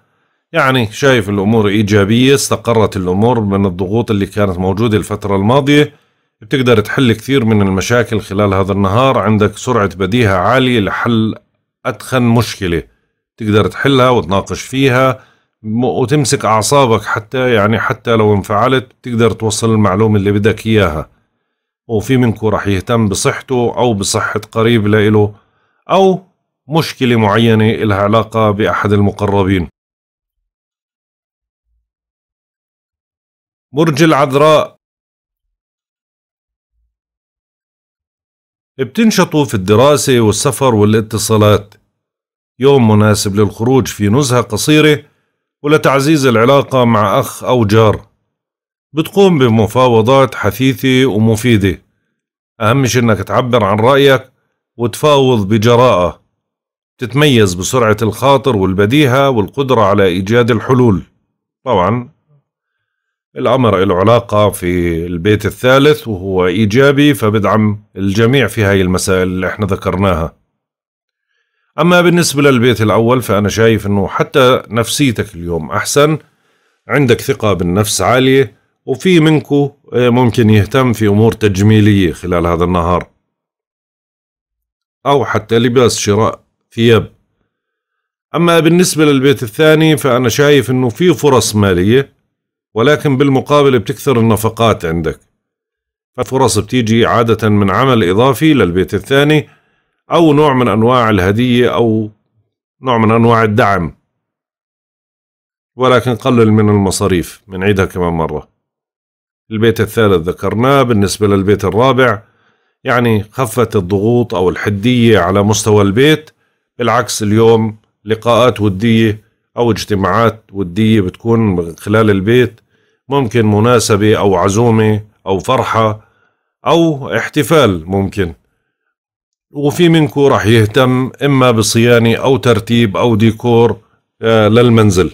يعني شايف الأمور إيجابية استقرت الأمور من الضغوط اللي كانت موجودة الفترة الماضية بتقدر تحل كثير من المشاكل خلال هذا النهار عندك سرعة بديهة عالية لحل أتخن مشكلة تقدر تحلها وتناقش فيها وتمسك اعصابك حتى يعني حتى لو انفعلت بتقدر توصل المعلومه اللي بدك اياها وفي منكم رح يهتم بصحته او بصحه قريب لإله او مشكله معينه إلها علاقه باحد المقربين برج العذراء بتنشطوا في الدراسة والسفر والاتصالات يوم مناسب للخروج في نزهة قصيرة ولتعزيز العلاقة مع أخ أو جار بتقوم بمفاوضات حثيثة ومفيدة أهم شي إنك تعبر عن رأيك وتفاوض بجراءة تتميز بسرعة الخاطر والبديهة والقدرة على إيجاد الحلول طبعا الأمر له علاقة في البيت الثالث وهو إيجابي فبدعم الجميع في هاي المسائل اللي احنا ذكرناها أما بالنسبة للبيت الأول فأنا شايف أنه حتى نفسيتك اليوم أحسن عندك ثقة بالنفس عالية وفي منكو آه، ممكن يهتم في أمور تجميلية خلال هذا النهار أو حتى لباس شراء ثياب أما بالنسبة للبيت الثاني فأنا شايف أنه في فرص مالية ولكن بالمقابل بتكثر النفقات عندك ففرص بتيجي عادة من عمل إضافي للبيت الثاني أو نوع من أنواع الهدية أو نوع من أنواع الدعم ولكن قلل من المصاريف بنعيدها كمان مرة البيت الثالث ذكرناه بالنسبة للبيت الرابع يعني خفت الضغوط أو الحدية على مستوى البيت بالعكس اليوم لقاءات ودية أو اجتماعات ودية بتكون من خلال البيت ممكن مناسبة أو عزومة أو فرحة أو احتفال ممكن وفي منكم راح يهتم إما بصيانة أو ترتيب أو ديكور آه، للمنزل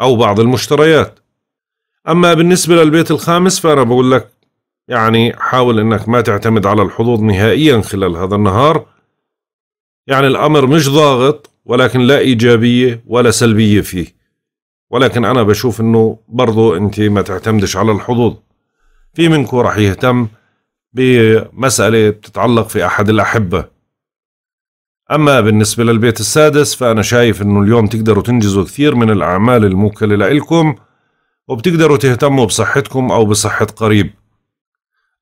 أو بعض المشتريات أما بالنسبة للبيت الخامس فأنا بقول لك يعني حاول أنك ما تعتمد على الحظوظ نهائيا خلال هذا النهار يعني الأمر مش ضاغط ولكن لا إيجابية ولا سلبية فيه ولكن أنا بشوف أنه برضو أنت ما تعتمدش على الحظوظ في منكم راح يهتم بمسألة بتتعلق في أحد الأحبة أما بالنسبة للبيت السادس فأنا شايف أنه اليوم تقدروا تنجزوا كثير من الأعمال الموكلة لإلكم وبتقدروا تهتموا بصحتكم أو بصحة قريب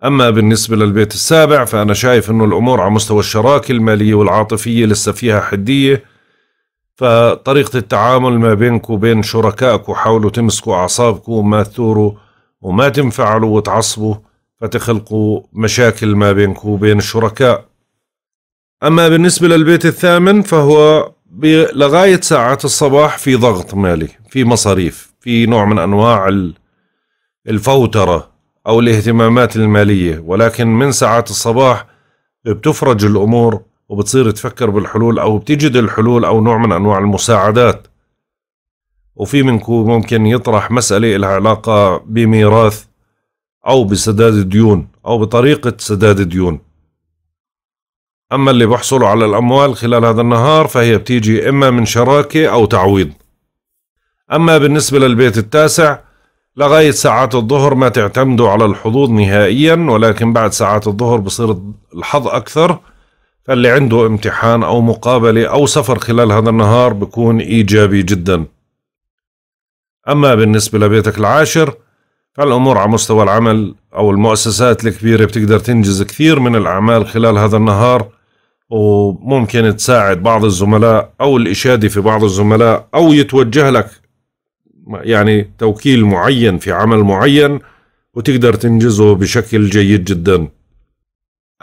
أما بالنسبة للبيت السابع فأنا شايف أنه الأمور على مستوى الشراكة المالية والعاطفية لسه فيها حدية فطريقة التعامل ما بينك وبين شركائك حاولوا تمسكوا أعصابكم وما تثوروا وما تنفعلوا وتعصبوا فتخلقوا مشاكل ما بينك وبين الشركاء أما بالنسبة للبيت الثامن فهو لغاية ساعات الصباح في ضغط مالي في مصاريف في نوع من أنواع الفوترة أو الاهتمامات المالية ولكن من ساعات الصباح بتفرج الأمور وبتصير تفكر بالحلول أو بتجد الحلول أو نوع من أنواع المساعدات وفي منكم ممكن يطرح مسألة لها علاقة بميراث أو بسداد الديون أو بطريقة سداد الديون أما اللي بحصلوا على الأموال خلال هذا النهار فهي بتيجي إما من شراكة أو تعويض أما بالنسبة للبيت التاسع لغاية ساعات الظهر ما تعتمدوا على الحظوظ نهائيا ولكن بعد ساعات الظهر بصير الحظ أكثر فاللي عنده امتحان أو مقابلة أو سفر خلال هذا النهار بكون إيجابي جدا أما بالنسبة لبيتك العاشر فالأمور على مستوى العمل أو المؤسسات الكبيرة بتقدر تنجز كثير من الأعمال خلال هذا النهار وممكن تساعد بعض الزملاء أو الإشادة في بعض الزملاء أو يتوجه لك يعني توكيل معين في عمل معين وتقدر تنجزه بشكل جيد جدا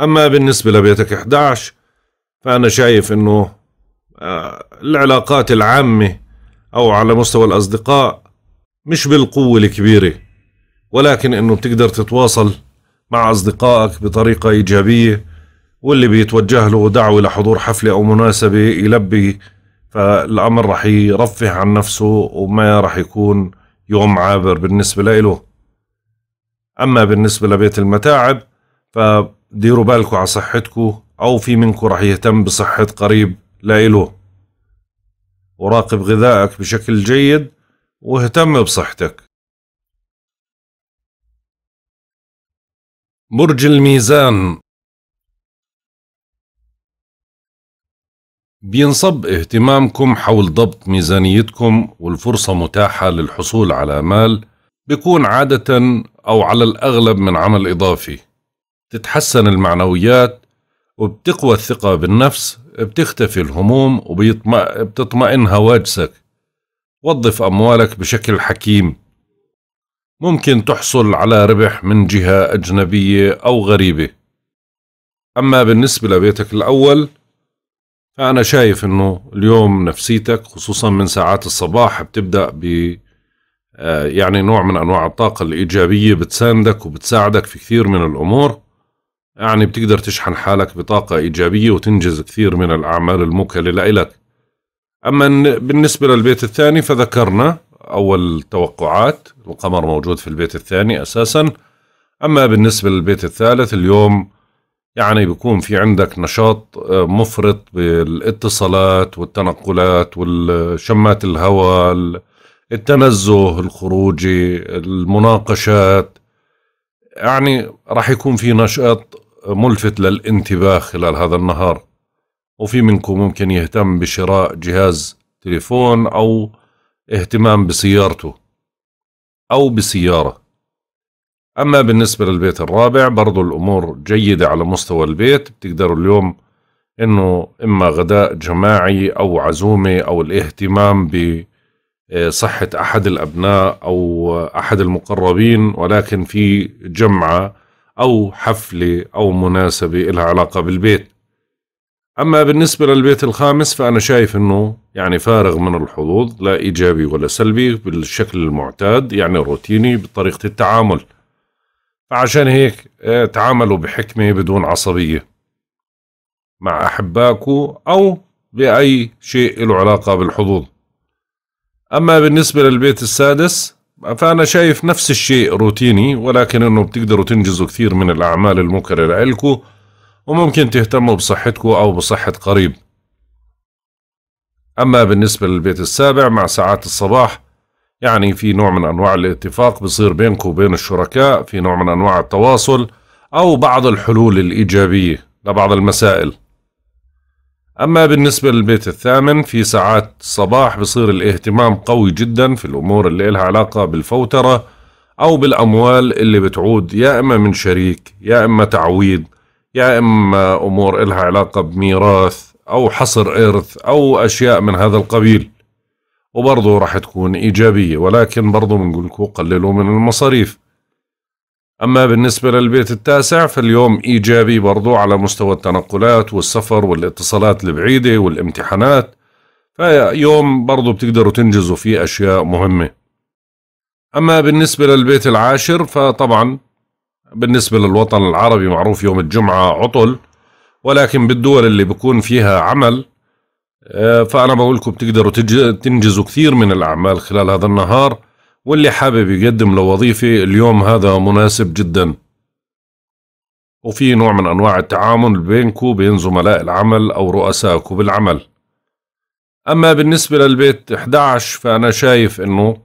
أما بالنسبة لبيتك 11 فأنا شايف أنه آه، العلاقات العامة أو على مستوى الأصدقاء مش بالقوة الكبيرة ولكن انه بتقدر تتواصل مع اصدقائك بطريقه ايجابيه واللي بيتوجه له دعوه لحضور حفله او مناسبه يلبي فالامر رح يرفه عن نفسه وما رح يكون يوم عابر بالنسبه له اما بالنسبه لبيت المتاعب فديروا بالكم على صحتكم او في منكم رح يهتم بصحه قريب له وراقب غذائك بشكل جيد واهتم بصحتك برج الميزان بينصب اهتمامكم حول ضبط ميزانيتكم والفرصة متاحة للحصول على مال بيكون عادة أو على الأغلب من عمل إضافي تتحسن المعنويات وبتقوى الثقة بالنفس بتختفي الهموم وبتطمئن هواجسك وظف أموالك بشكل حكيم ممكن تحصل على ربح من جهة أجنبية أو غريبة أما بالنسبة لبيتك الأول فأنا شايف أنه اليوم نفسيتك خصوصا من ساعات الصباح بتبدأ ب آه، يعني نوع من أنواع الطاقة الإيجابية بتساندك وبتساعدك في كثير من الأمور يعني بتقدر تشحن حالك بطاقة إيجابية وتنجز كثير من الأعمال الموكلة لإلك أما بالنسبة للبيت الثاني فذكرنا أول توقعات القمر موجود في البيت الثاني أساسا أما بالنسبة للبيت الثالث اليوم يعني بيكون في عندك نشاط آه، مفرط بالاتصالات والتنقلات والشمات الهواء التنزه الخروجي المناقشات يعني راح يكون في نشاط ملفت للانتباه خلال هذا النهار وفي منكم ممكن يهتم بشراء جهاز تليفون أو اهتمام بسيارته أو بسيارة أما بالنسبة للبيت الرابع برضو الأمور جيدة على مستوى البيت بتقدروا اليوم إنه إما غداء جماعي أو عزومة أو الاهتمام بصحة آه، أحد الأبناء أو أحد المقربين ولكن في جمعة أو حفلة أو مناسبة لها علاقة بالبيت أما بالنسبة للبيت الخامس فأنا شايف أنه يعني فارغ من الحظوظ لا إيجابي ولا سلبي بالشكل المعتاد يعني روتيني بطريقة التعامل فعشان هيك آه، تعاملوا بحكمة بدون عصبية مع أحبائكم أو بأي شيء له علاقة بالحظوظ أما بالنسبة للبيت السادس فأنا شايف نفس الشيء روتيني ولكن أنه بتقدروا تنجزوا كثير من الأعمال المكررة لكم وممكن تهتموا بصحتكم أو بصحة قريب أما بالنسبة للبيت السابع مع ساعات الصباح يعني في نوع من أنواع الاتفاق بصير بينكم وبين الشركاء في نوع من أنواع التواصل أو بعض الحلول الإيجابية لبعض المسائل أما بالنسبة للبيت الثامن في ساعات الصباح بصير الاهتمام قوي جدا في الأمور اللي إلها علاقة بالفوترة أو بالأموال اللي بتعود يا إما من شريك يا إما تعويض يا إما أمور إلها علاقة بميراث أو حصر إرث أو أشياء من هذا القبيل وبرضه راح تكون إيجابية ولكن برضه بنقول لكم قللوا من المصاريف أما بالنسبة للبيت التاسع فاليوم إيجابي برضو على مستوى التنقلات والسفر والاتصالات البعيدة والامتحانات فيوم برضو بتقدروا تنجزوا فيه أشياء مهمة أما بالنسبة للبيت العاشر فطبعا بالنسبة للوطن العربي معروف يوم الجمعة عطل ولكن بالدول اللي بكون فيها عمل آه، فأنا بقول لكم بتقدروا تنجزوا كثير من الأعمال خلال هذا النهار واللي حابب يقدم لوظيفة اليوم هذا مناسب جدا وفي نوع من أنواع التعامل بينكم وبين زملاء العمل أو رؤسائكم بالعمل أما بالنسبة للبيت 11 فأنا شايف أنه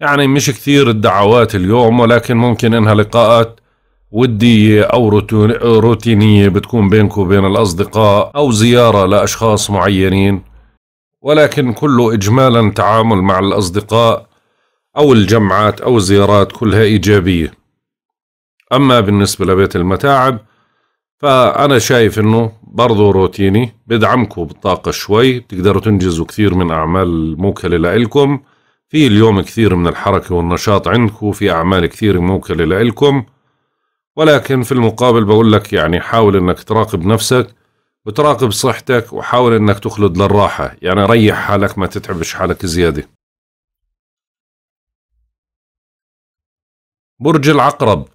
يعني مش كثير الدعوات اليوم ولكن ممكن إنها لقاءات ودية أو روتينية بتكون بينك وبين الأصدقاء أو زيارة لأشخاص معينين ولكن كله إجمالا تعامل مع الأصدقاء أو الجمعات أو الزيارات كلها إيجابية أما بالنسبة لبيت المتاعب فأنا شايف أنه برضه روتيني بدعمكم بالطاقة شوي بتقدروا تنجزوا كثير من أعمال الموكلة لإلكم في اليوم كثير من الحركة والنشاط عندكم في أعمال كثير موكلة لإلكم ولكن في المقابل بقول لك يعني حاول انك تراقب نفسك وتراقب صحتك وحاول انك تخلد للراحة يعني ريح حالك ما تتعبش حالك زيادة برج العقرب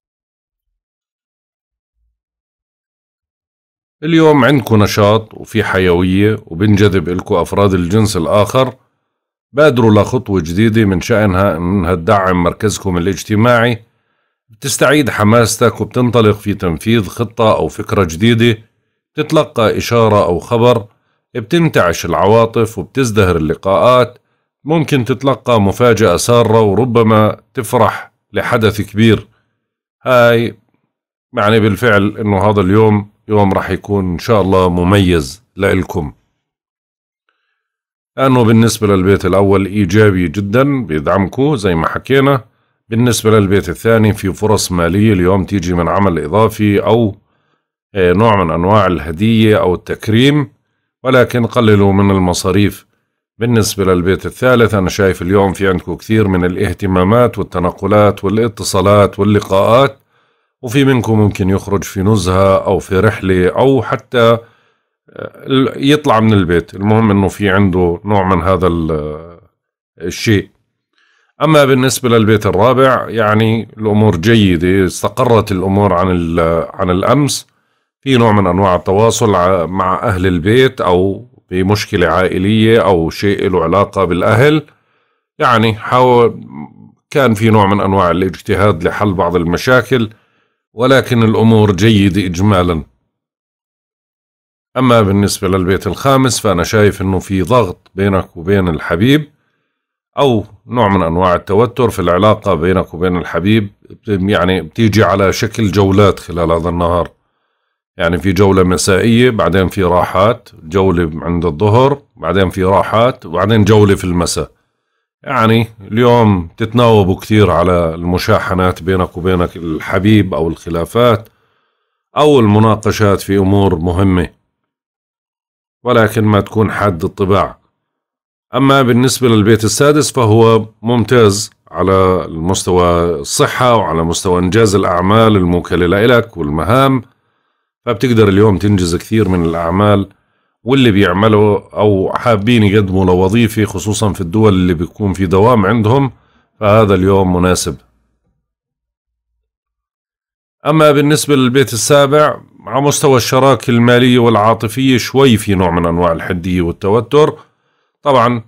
اليوم عندكم نشاط وفي حيوية وبنجذب إلكم أفراد الجنس الآخر بادروا لخطوة جديدة من شأنها أنها تدعم مركزكم الاجتماعي بتستعيد حماستك وبتنطلق في تنفيذ خطة أو فكرة جديدة بتتلقى إشارة أو خبر بتنتعش العواطف وبتزدهر اللقاءات ممكن تتلقى مفاجأة سارة وربما تفرح لحدث كبير هاي يعني بالفعل انه هذا اليوم يوم رح يكون ان شاء الله مميز لإلكم لأنه بالنسبة للبيت الأول إيجابي جدا بيدعمكم زي ما حكينا بالنسبة للبيت الثاني في فرص مالية اليوم تيجي من عمل إضافي أو آه، نوع من أنواع الهدية أو التكريم ولكن قللوا من المصاريف بالنسبة للبيت الثالث أنا شايف اليوم في عندكم كثير من الاهتمامات والتنقلات والاتصالات واللقاءات وفي منكم ممكن يخرج في نزهة أو في رحلة أو حتى آه، يطلع من البيت المهم أنه في عنده نوع من هذا آه، الشيء أما بالنسبة للبيت الرابع يعني الأمور جيدة استقرت الأمور عن عن الأمس في نوع من أنواع التواصل مع أهل البيت أو بمشكلة عائلية أو شيء له علاقة بالأهل يعني حاول كان في نوع من أنواع الاجتهاد لحل بعض المشاكل ولكن الأمور جيدة إجمالا أما بالنسبة للبيت الخامس فأنا شايف أنه في ضغط بينك وبين الحبيب أو نوع من أنواع التوتر في العلاقة بينك وبين الحبيب يعني بتيجي على شكل جولات خلال هذا النهار يعني في جولة مسائية بعدين في راحات جولة عند الظهر بعدين في راحات وبعدين جولة في المساء يعني اليوم تتناوبوا كثير على المشاحنات بينك وبينك الحبيب أو الخلافات أو المناقشات في أمور مهمة ولكن ما تكون حد الطباع أما بالنسبة للبيت السادس فهو ممتاز على المستوى الصحة وعلى مستوى إنجاز الأعمال الموكلة لك والمهام فبتقدر اليوم تنجز كثير من الأعمال واللي بيعملوا أو حابين يقدموا لوظيفة خصوصا في الدول اللي بيكون في دوام عندهم فهذا اليوم مناسب أما بالنسبة للبيت السابع على مستوى الشراكة المالية والعاطفية شوي في نوع من أنواع الحدية والتوتر طبعا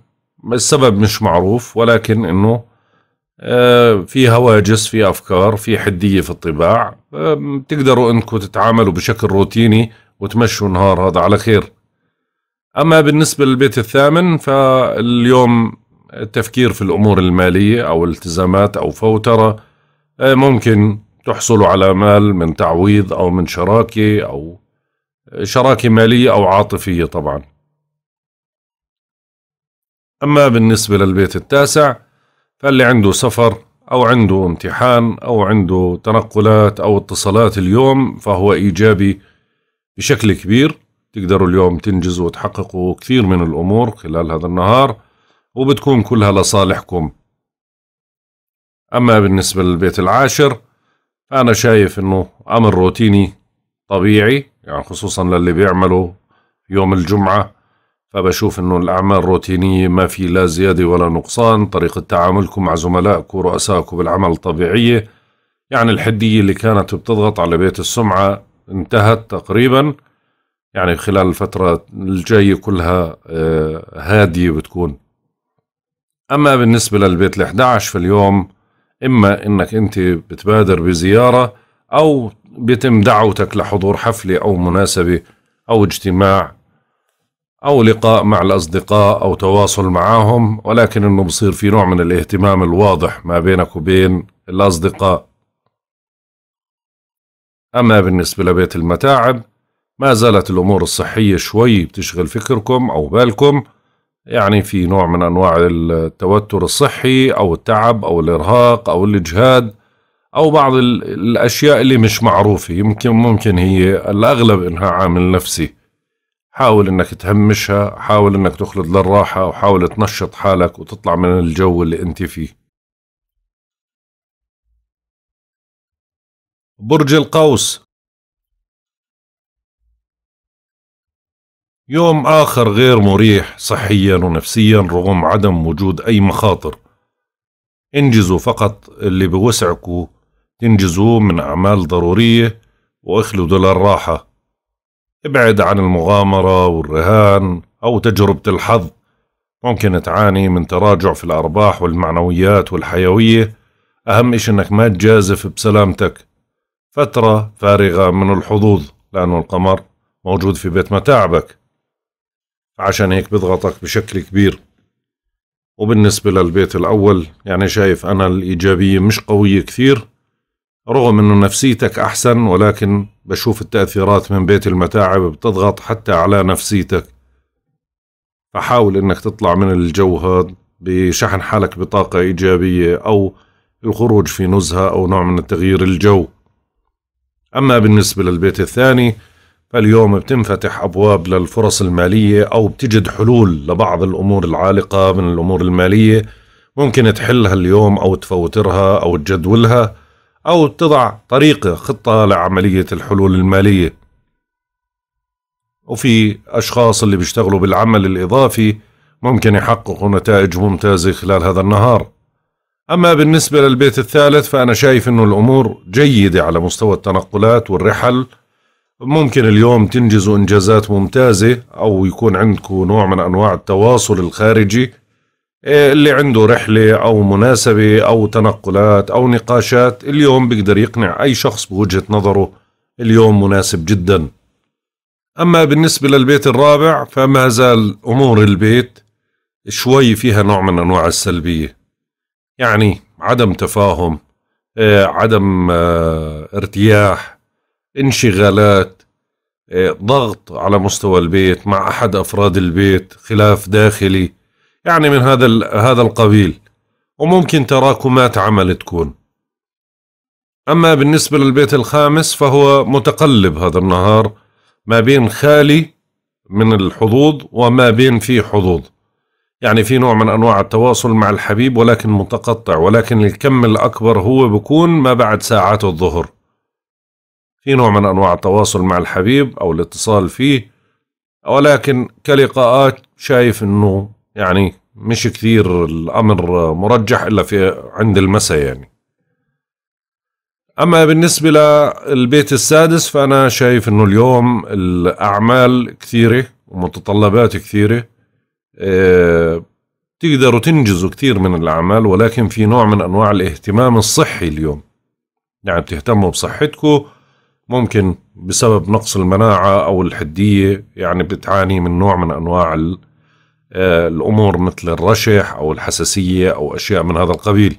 السبب مش معروف ولكن انه آه، في هواجس في افكار في حديه في الطباع بتقدروا انكم تتعاملوا بشكل روتيني وتمشوا النهار هذا على خير اما بالنسبه للبيت الثامن فاليوم التفكير في الامور الماليه او التزامات او فوتره آه، ممكن تحصلوا على مال من تعويض او من شراكه او شراكه ماليه او عاطفيه طبعا أما بالنسبة للبيت التاسع فاللي عنده سفر أو عنده امتحان أو عنده تنقلات أو اتصالات اليوم فهو إيجابي بشكل كبير تقدروا اليوم تنجزوا وتحققوا كثير من الأمور خلال هذا النهار وبتكون كلها لصالحكم أما بالنسبة للبيت العاشر فأنا شايف أنه أمر روتيني طبيعي يعني خصوصا للي بيعملوا يوم الجمعة فبشوف انه الاعمال روتينيه ما في لا زياده ولا نقصان طريقه تعاملكم مع زملائكم ورؤسائكم بالعمل طبيعيه يعني الحديه اللي كانت بتضغط على بيت السمعه انتهت تقريبا يعني خلال الفترة الجاية كلها آه، هادية بتكون أما بالنسبة للبيت ال11 فاليوم إما إنك أنت بتبادر بزيارة أو بيتم دعوتك لحضور حفلة أو مناسبة أو اجتماع أو لقاء مع الأصدقاء أو تواصل معاهم ولكن إنه بصير في نوع من الاهتمام الواضح ما بينك وبين الأصدقاء أما بالنسبة لبيت المتاعب ما زالت الأمور الصحية شوي بتشغل فكركم أو بالكم يعني في نوع من أنواع التوتر الصحي أو التعب أو الإرهاق أو الإجهاد أو بعض الأشياء اللي مش معروفة يمكن ممكن هي الأغلب إنها عامل نفسي حاول انك تهمشها حاول انك تخلد للراحة وحاول تنشط حالك وتطلع من الجو اللي انت فيه برج القوس يوم آخر غير مريح صحيا ونفسيا رغم عدم وجود أي مخاطر انجزوا فقط اللي بوسعكم تنجزوه من أعمال ضرورية واخلدوا للراحة ابعد عن المغامرة والرهان أو تجربة الحظ ممكن تعاني من تراجع في الأرباح والمعنويات والحيوية أهم إشي إنك ما تجازف بسلامتك فترة فارغة من الحظوظ لأن القمر موجود في بيت متاعبك عشان هيك بضغطك بشكل كبير وبالنسبة للبيت الأول يعني شايف أنا الإيجابية مش قوية كثير رغم أنه نفسيتك أحسن ولكن بشوف التأثيرات من بيت المتاعب بتضغط حتى على نفسيتك فحاول أنك تطلع من الجو هذا بشحن حالك بطاقة إيجابية أو الخروج في نزهة أو نوع من التغيير الجو أما بالنسبة للبيت الثاني فاليوم بتنفتح أبواب للفرص المالية أو بتجد حلول لبعض الأمور العالقة من الأمور المالية ممكن تحلها اليوم أو تفوترها أو تجدولها أو تضع طريقة خطة لعملية الحلول المالية وفي أشخاص اللي بيشتغلوا بالعمل الإضافي ممكن يحققوا نتائج ممتازة خلال هذا النهار أما بالنسبة للبيت الثالث فأنا شايف أنه الأمور جيدة على مستوى التنقلات والرحل ممكن اليوم تنجزوا إنجازات ممتازة أو يكون عندكم نوع من أنواع التواصل الخارجي اللي عنده رحلة أو مناسبة أو تنقلات أو نقاشات اليوم بيقدر يقنع أي شخص بوجهة نظره اليوم مناسب جدا أما بالنسبة للبيت الرابع فما زال أمور البيت شوي فيها نوع من أنواع السلبية يعني عدم تفاهم آه، عدم آه، ارتياح انشغالات آه، ضغط على مستوى البيت مع أحد أفراد البيت خلاف داخلي يعني من هذا هذا القبيل وممكن تراكمات عمل تكون أما بالنسبة للبيت الخامس فهو متقلب هذا النهار ما بين خالي من الحظوظ وما بين فيه حظوظ يعني في نوع من أنواع التواصل مع الحبيب ولكن متقطع ولكن الكم الأكبر هو بكون ما بعد ساعات الظهر في نوع من أنواع التواصل مع الحبيب أو الاتصال فيه ولكن كلقاءات شايف أنه يعني مش كثير الأمر مرجح إلا في عند المساء يعني أما بالنسبة للبيت السادس فأنا شايف أنه اليوم الأعمال كثيرة ومتطلبات كثيرة آه، تقدروا تنجزوا كثير من الأعمال ولكن في نوع من أنواع الاهتمام الصحي اليوم يعني بتهتموا بصحتكم ممكن بسبب نقص المناعة أو الحدية يعني بتعاني من نوع من أنواع آه، الأمور مثل الرشح أو الحساسية أو أشياء من هذا القبيل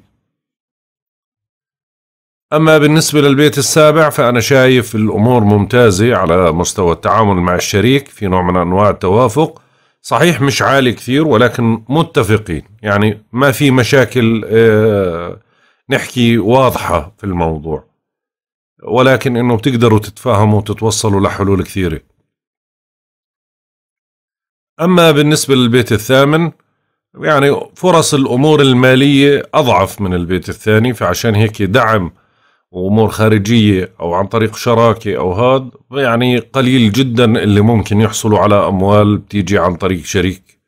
أما بالنسبة للبيت السابع فأنا شايف الأمور ممتازة على مستوى التعامل مع الشريك في نوع من أنواع التوافق صحيح مش عالي كثير ولكن متفقين يعني ما في مشاكل آه، نحكي واضحة في الموضوع ولكن أنه بتقدروا تتفاهموا وتتوصلوا لحلول كثيرة أما بالنسبة للبيت الثامن يعني فرص الأمور المالية أضعف من البيت الثاني فعشان هيك دعم وأمور خارجية أو عن طريق شراكة أو هاد يعني قليل جدا اللي ممكن يحصلوا على أموال بتيجي عن طريق شريك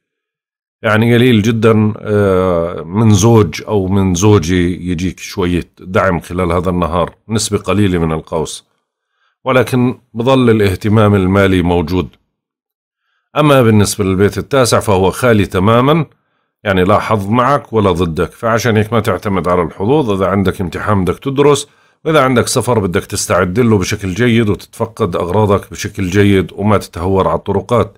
يعني قليل جدا آه، من زوج أو من زوجة يجيك شوية دعم خلال هذا النهار نسبة قليلة من القوس ولكن بظل الاهتمام المالي موجود أما بالنسبة للبيت التاسع فهو خالي تماما يعني لا حظ معك ولا ضدك فعشان هيك ما تعتمد على الحظوظ إذا عندك امتحان بدك تدرس وإذا عندك سفر بدك تستعد له بشكل جيد وتتفقد أغراضك بشكل جيد وما تتهور على الطرقات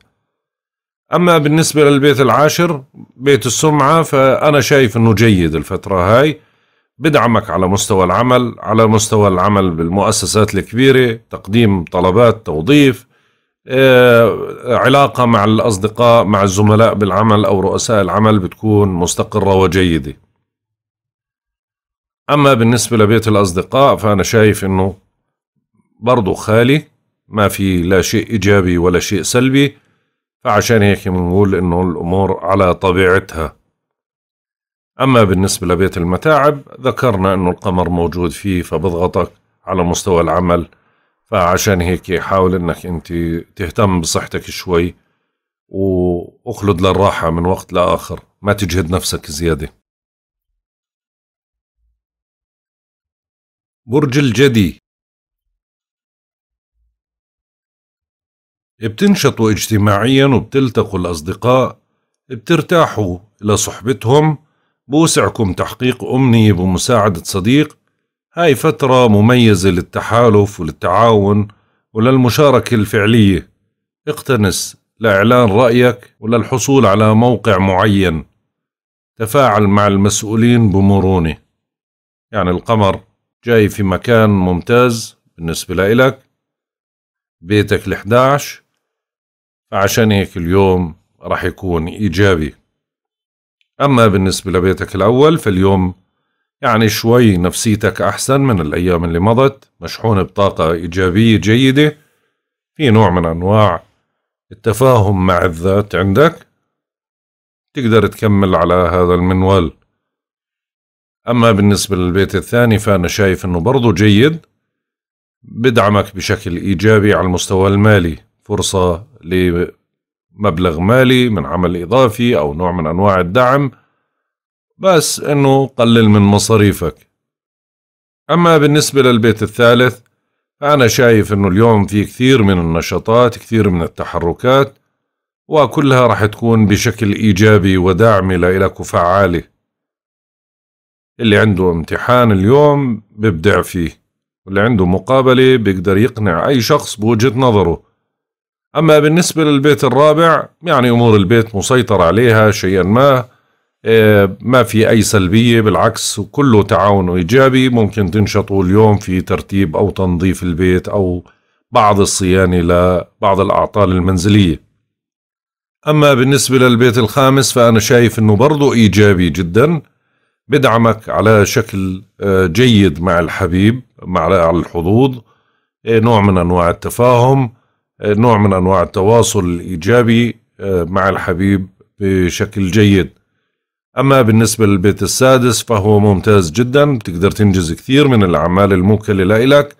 أما بالنسبة للبيت العاشر بيت السمعة فأنا شايف أنه جيد الفترة هاي بدعمك على مستوى العمل على مستوى العمل بالمؤسسات الكبيرة تقديم طلبات توظيف آه، علاقة مع الأصدقاء مع الزملاء بالعمل أو رؤساء العمل بتكون مستقرة وجيدة أما بالنسبة لبيت الأصدقاء فأنا شايف أنه برضو خالي ما في لا شيء إيجابي ولا شيء سلبي فعشان هيك بنقول أنه الأمور على طبيعتها أما بالنسبة لبيت المتاعب ذكرنا أنه القمر موجود فيه فبضغطك على مستوى العمل فعشان هيك حاول انك انت تهتم بصحتك شوي واخلد للراحة من وقت لآخر ما تجهد نفسك زيادة برج الجدي بتنشطوا اجتماعيا وبتلتقوا الأصدقاء بترتاحوا لصحبتهم بوسعكم تحقيق أمنية بمساعدة صديق هاي فترة مميزة للتحالف وللتعاون وللمشاركة الفعلية اقتنس لإعلان رأيك وللحصول على موقع معين تفاعل مع المسؤولين بمرونة يعني القمر جاي في مكان ممتاز بالنسبة لإلك بيتك ال فعشان هيك اليوم رح يكون إيجابي أما بالنسبة لبيتك الأول فاليوم يعني شوي نفسيتك أحسن من الأيام اللي مضت مشحون بطاقة إيجابية جيدة في نوع من أنواع التفاهم مع الذات عندك تقدر تكمل على هذا المنوال أما بالنسبة للبيت الثاني فأنا شايف أنه برضو جيد بدعمك بشكل إيجابي على المستوى المالي فرصة لمبلغ مالي من عمل إضافي أو نوع من أنواع الدعم بس انه قلل من مصاريفك اما بالنسبة للبيت الثالث انا شايف انه اليوم في كثير من النشاطات كثير من التحركات وكلها رح تكون بشكل إيجابي وداعمي لإلك وفعالة اللي عنده امتحان اليوم ببدع فيه واللي عنده مقابلة بيقدر يقنع أي شخص بوجهة نظره أما بالنسبة للبيت الرابع يعني أمور البيت مسيطر عليها شيئا ما آه، ما في أي سلبية بالعكس وكله تعاون إيجابي ممكن تنشطوا اليوم في ترتيب أو تنظيف البيت أو بعض الصيانة لبعض الأعطال المنزلية أما بالنسبة للبيت الخامس فأنا شايف أنه برضو إيجابي جدا بدعمك على شكل آه، جيد مع الحبيب مع الحظوظ آه، نوع من أنواع التفاهم نوع من أنواع التواصل الإيجابي مع الحبيب بشكل جيد أما بالنسبة للبيت السادس فهو ممتاز جدا بتقدر تنجز كثير من الأعمال الموكلة لإلك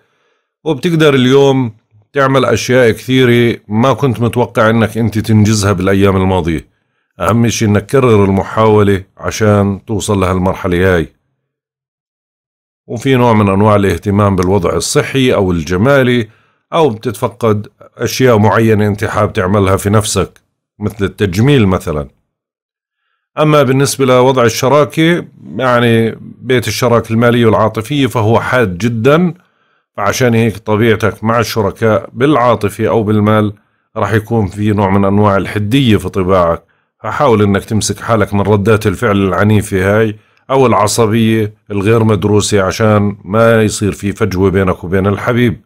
وبتقدر اليوم تعمل أشياء كثيرة ما كنت متوقع أنك أنت تنجزها بالأيام الماضية أهم شيء أنك كرر المحاولة عشان توصل المرحلة هاي وفي نوع من أنواع الاهتمام بالوضع الصحي أو الجمالي أو بتتفقد أشياء معينة أنت حاب تعملها في نفسك مثل التجميل مثلاً أما بالنسبة لوضع الشراكة يعني بيت الشراكة المالية والعاطفية فهو حاد جدا فعشان هيك طبيعتك مع الشركاء بالعاطفة أو بالمال راح يكون في نوع من أنواع الحدية في طباعك فحاول أنك تمسك حالك من ردات الفعل العنيفة هاي أو العصبية الغير مدروسة عشان ما يصير في فجوة بينك وبين الحبيب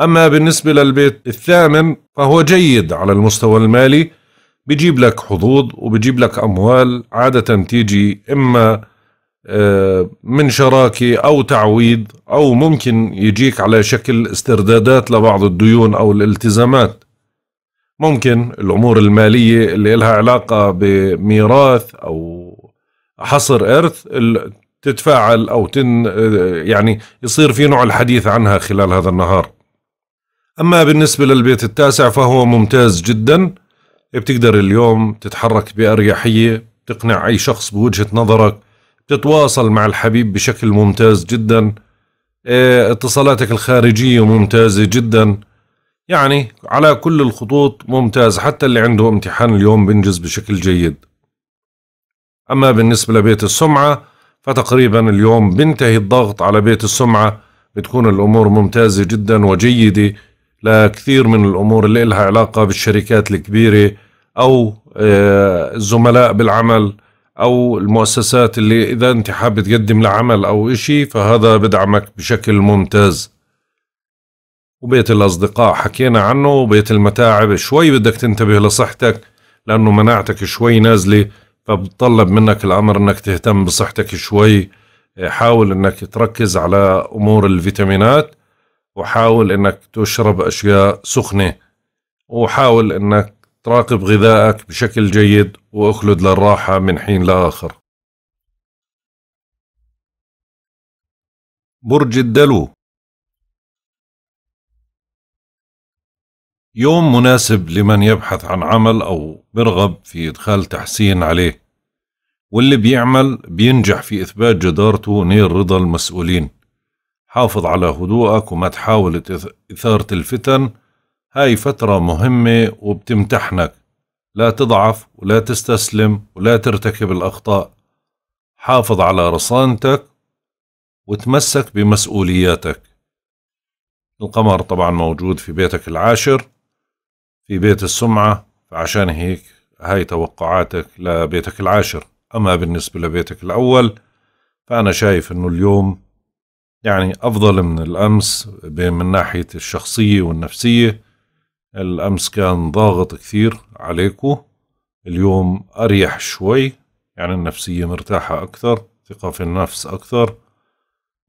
أما بالنسبة للبيت الثامن فهو جيد على المستوى المالي بيجيب لك حظوظ وبيجيب لك اموال عاده تيجي اما آه، من شراكه او تعويض او ممكن يجيك على شكل استردادات لبعض الديون او الالتزامات ممكن الامور الماليه اللي لها علاقه بميراث او حصر ارث تتفاعل او تن آه، يعني يصير في نوع الحديث عنها خلال هذا النهار. اما بالنسبه للبيت التاسع فهو ممتاز جدا بتقدر اليوم تتحرك بأريحية تقنع أي شخص بوجهة نظرك تتواصل مع الحبيب بشكل ممتاز جدا آه، اتصالاتك الخارجية ممتازة جدا يعني على كل الخطوط ممتاز حتى اللي عنده امتحان اليوم بنجز بشكل جيد أما بالنسبة لبيت السمعة فتقريبا اليوم بنتهي الضغط على بيت السمعة بتكون الأمور ممتازة جدا وجيدة لكثير من الأمور اللي لها علاقة بالشركات الكبيرة أو آه، الزملاء بالعمل أو المؤسسات اللي إذا أنت حاب تقدم لعمل أو إشي فهذا بدعمك بشكل ممتاز وبيت الأصدقاء حكينا عنه وبيت المتاعب شوي بدك تنتبه لصحتك لأنه مناعتك شوي نازلة فبتطلب منك الأمر أنك تهتم بصحتك شوي حاول أنك تركز على أمور الفيتامينات وحاول انك تشرب اشياء سخنه وحاول انك تراقب غذائك بشكل جيد واخلد للراحه من حين لاخر برج الدلو يوم مناسب لمن يبحث عن عمل أو برغب في إدخال تحسين عليه واللي بيعمل بينجح في إثبات جدارته نير رضا المسؤولين حافظ على هدوءك وما تحاول إثارة الفتن هاي فترة مهمة وبتمتحنك لا تضعف ولا تستسلم ولا ترتكب الأخطاء حافظ على رصانتك وتمسك بمسؤولياتك القمر طبعا موجود في بيتك العاشر في بيت السمعة فعشان هيك هاي توقعاتك لبيتك العاشر أما بالنسبة لبيتك الأول فأنا شايف أنه اليوم يعني أفضل من الأمس من ناحية الشخصية والنفسية الأمس كان ضاغط كثير عليكم اليوم أريح شوي يعني النفسية مرتاحة أكثر ثقة في النفس أكثر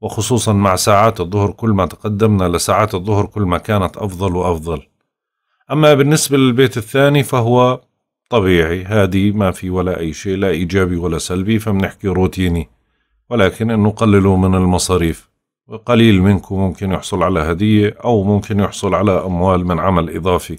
وخصوصا مع ساعات الظهر كل ما تقدمنا لساعات الظهر كل ما كانت أفضل وأفضل أما بالنسبة للبيت الثاني فهو طبيعي هادي ما في ولا أي شيء لا إيجابي ولا سلبي فبنحكي روتيني ولكن أنه قللوا من المصاريف قليل منكم ممكن يحصل على هدية أو ممكن يحصل على أموال من عمل إضافي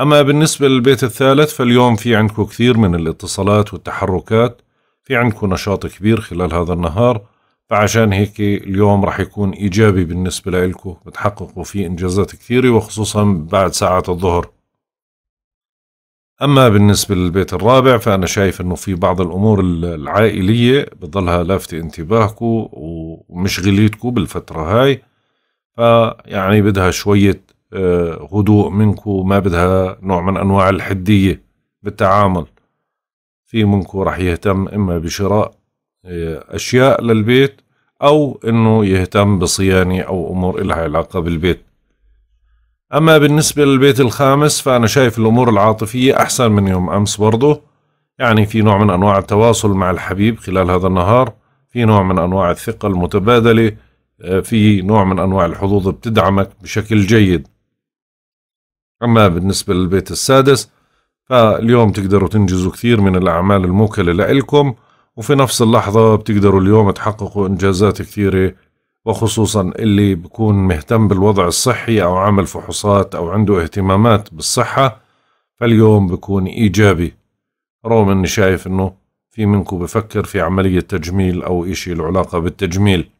أما بالنسبة للبيت الثالث فاليوم في عندكم كثير من الاتصالات والتحركات في عندكم نشاط كبير خلال هذا النهار فعشان هيك اليوم رح يكون إيجابي بالنسبة لكم بتحققوا فيه إنجازات كثيرة وخصوصا بعد ساعات الظهر اما بالنسبه للبيت الرابع فانا شايف انه في بعض الامور العائليه بتضلها لافته انتباهكم ومشغليتكم بالفتره هاي فيعني بدها شويه آه، هدوء منكم ما بدها نوع من انواع الحديه بالتعامل في منكم راح يهتم اما بشراء آه، اشياء للبيت او انه يهتم بصيانه او امور لها علاقه بالبيت أما بالنسبة للبيت الخامس فأنا شايف الأمور العاطفية أحسن من يوم أمس برضه يعني في نوع من أنواع التواصل مع الحبيب خلال هذا النهار في نوع من أنواع الثقة المتبادلة آه، في نوع من أنواع الحظوظ بتدعمك بشكل جيد أما بالنسبة للبيت السادس فاليوم تقدروا تنجزوا كثير من الأعمال الموكلة لإلكم وفي نفس اللحظة بتقدروا اليوم تحققوا إنجازات كثيرة وخصوصا اللي بكون مهتم بالوضع الصحي أو عامل فحوصات أو عنده اهتمامات بالصحة فاليوم بكون إيجابي رغم أني شايف أنه في منكم بفكر في عملية تجميل أو إشي له علاقة بالتجميل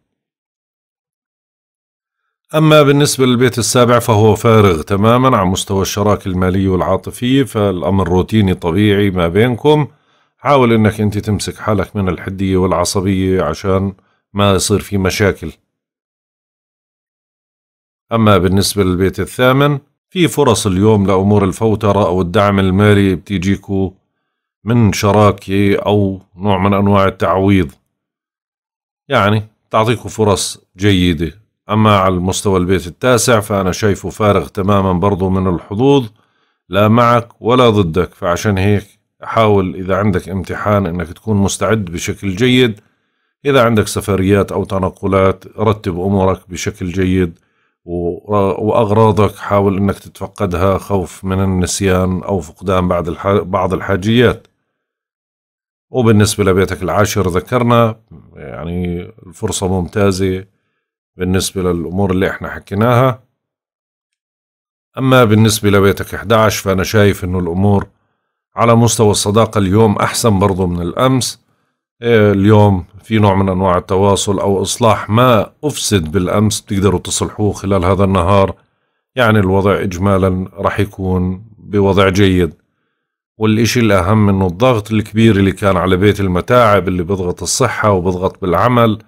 أما بالنسبة للبيت السابع فهو فارغ تماما عن مستوى الشراكة المالية والعاطفية فالأمر روتيني طبيعي ما بينكم حاول أنك أنت تمسك حالك من الحدية والعصبية عشان ما يصير في مشاكل أما بالنسبة للبيت الثامن في فرص اليوم لأمور الفوترة أو الدعم المالي بتيجيكو من شراكة أو نوع من أنواع التعويض يعني تعطيكم فرص جيدة أما على المستوى البيت التاسع فأنا شايفه فارغ تماما برضو من الحظوظ لا معك ولا ضدك فعشان هيك حاول إذا عندك امتحان أنك تكون مستعد بشكل جيد إذا عندك سفريات أو تنقلات رتب أمورك بشكل جيد واغراضك حاول انك تتفقدها خوف من النسيان او فقدان بعض بعض الحاجيات وبالنسبه لبيتك العاشر ذكرنا يعني الفرصه ممتازه بالنسبه للامور اللي احنا حكيناها اما بالنسبه لبيتك 11 فانا شايف انه الامور على مستوى الصداقه اليوم احسن برضه من الامس إيه، اليوم في نوع من انواع التواصل او اصلاح ما افسد بالامس بتقدروا تصلحوه خلال هذا النهار يعني الوضع اجمالا راح يكون بوضع جيد والإشي الأهم إنه الضغط الكبير اللي كان على بيت المتاعب اللي بضغط الصحة وبضغط بالعمل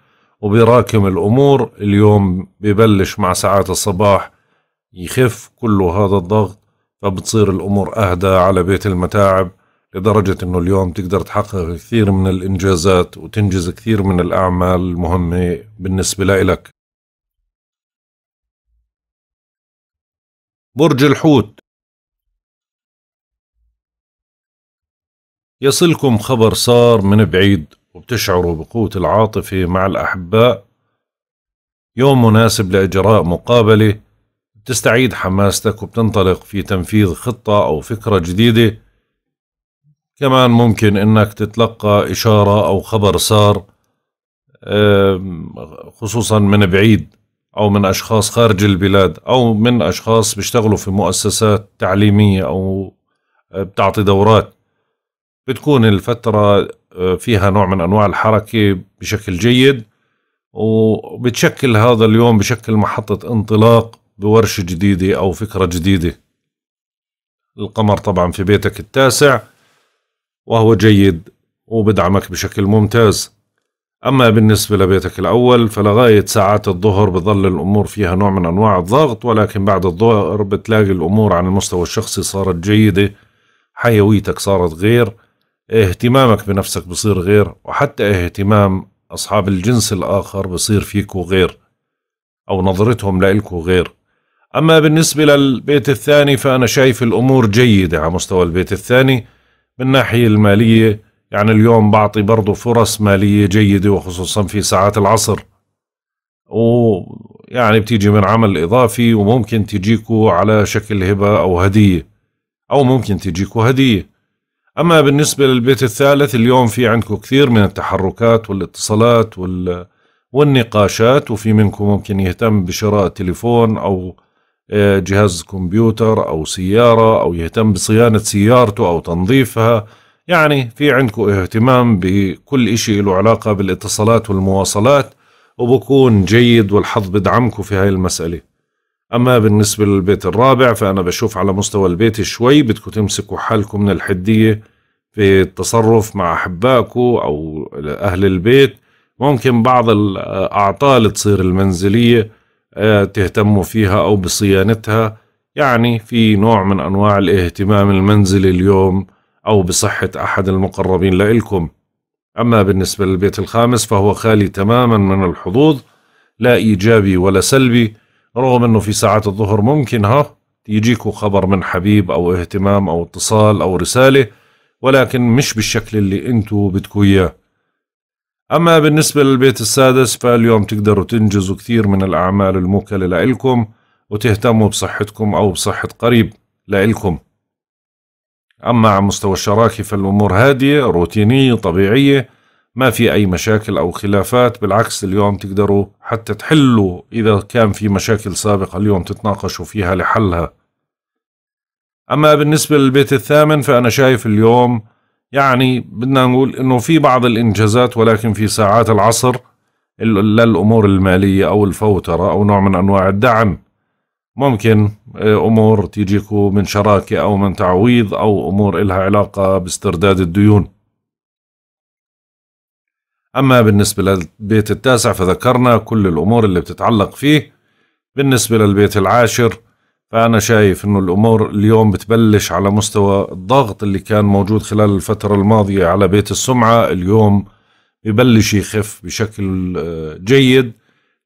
وبراكم الأمور اليوم ببلش مع ساعات الصباح يخف كل هذا الضغط فبتصير الأمور أهدى على بيت المتاعب لدرجة أنه اليوم تقدر تحقق كثير من الإنجازات وتنجز كثير من الأعمال المهمة بالنسبة لإلك برج الحوت يصلكم خبر صار من بعيد وبتشعروا بقوة العاطفة مع الأحباء يوم مناسب لإجراء مقابلة بتستعيد حماستك وبتنطلق في تنفيذ خطة أو فكرة جديدة كمان ممكن انك تتلقى اشاره او خبر سار خصوصا من بعيد او من اشخاص خارج البلاد او من اشخاص بيشتغلوا في مؤسسات تعليميه او آه، بتعطي دورات بتكون الفتره آه، فيها نوع من انواع الحركه بشكل جيد وبتشكل هذا اليوم بشكل محطه انطلاق بورشه جديده او فكره جديده القمر طبعا في بيتك التاسع وهو جيد وبدعمك بشكل ممتاز أما بالنسبة لبيتك الأول فلغاية ساعات الظهر بظل الأمور فيها نوع من أنواع الضغط ولكن بعد الظهر بتلاقي الأمور على المستوى الشخصي صارت جيدة حيويتك صارت غير اهتمامك بنفسك بصير غير وحتى اهتمام أصحاب الجنس الآخر بصير فيكو غير أو نظرتهم لإلكو غير أما بالنسبة للبيت الثاني فأنا شايف الأمور جيدة على مستوى البيت الثاني من الناحية المالية يعني اليوم بعطي برضو فرص مالية جيدة وخصوصا في ساعات العصر ويعني بتيجي من عمل إضافي وممكن تجيكوا على شكل هبة أو هدية أو ممكن تجيكوا هدية أما بالنسبة للبيت الثالث اليوم في عندكم كثير من التحركات والاتصالات وال... والنقاشات وفي منكم ممكن يهتم بشراء تليفون أو جهاز كمبيوتر أو سيارة أو يهتم بصيانة سيارته أو تنظيفها يعني في عندكم اهتمام بكل إشي له علاقة بالاتصالات والمواصلات وبكون جيد والحظ بدعمكم في هاي المسألة أما بالنسبة للبيت الرابع فأنا بشوف على مستوى البيت شوي بدكم تمسكوا حالكم من الحدية في التصرف مع أحبائكم أو أهل البيت ممكن بعض الأعطال تصير المنزلية آه، تهتموا فيها أو بصيانتها يعني في نوع من أنواع الاهتمام المنزلي اليوم أو بصحة أحد المقربين لإلكم أما بالنسبة للبيت الخامس فهو خالي تماما من الحظوظ لا إيجابي ولا سلبي رغم أنه في ساعات الظهر ممكن ها يجيكوا خبر من حبيب أو اهتمام أو اتصال أو رسالة ولكن مش بالشكل اللي أنتوا بدكوا إياه أما بالنسبة للبيت السادس فاليوم تقدروا تنجزوا كثير من الأعمال الموكلة لإلكم وتهتموا بصحتكم أو بصحة قريب لإلكم أما على مستوى الشراكة فالأمور هادية روتينية طبيعية ما في أي مشاكل أو خلافات بالعكس اليوم تقدروا حتى تحلوا إذا كان في مشاكل سابقة اليوم تتناقشوا فيها لحلها أما بالنسبة للبيت الثامن فأنا شايف اليوم يعني بدنا نقول انه في بعض الانجازات ولكن في ساعات العصر للامور الماليه او الفوتره او نوع من انواع الدعم ممكن آه، امور تيجيكو من شراكه او من تعويض او امور إلها علاقه باسترداد الديون اما بالنسبه للبيت التاسع فذكرنا كل الامور اللي بتتعلق فيه بالنسبه للبيت العاشر فأنا شايف أنه الأمور اليوم بتبلش على مستوى الضغط اللي كان موجود خلال الفترة الماضية على بيت السمعة اليوم ببلش يخف بشكل آه، جيد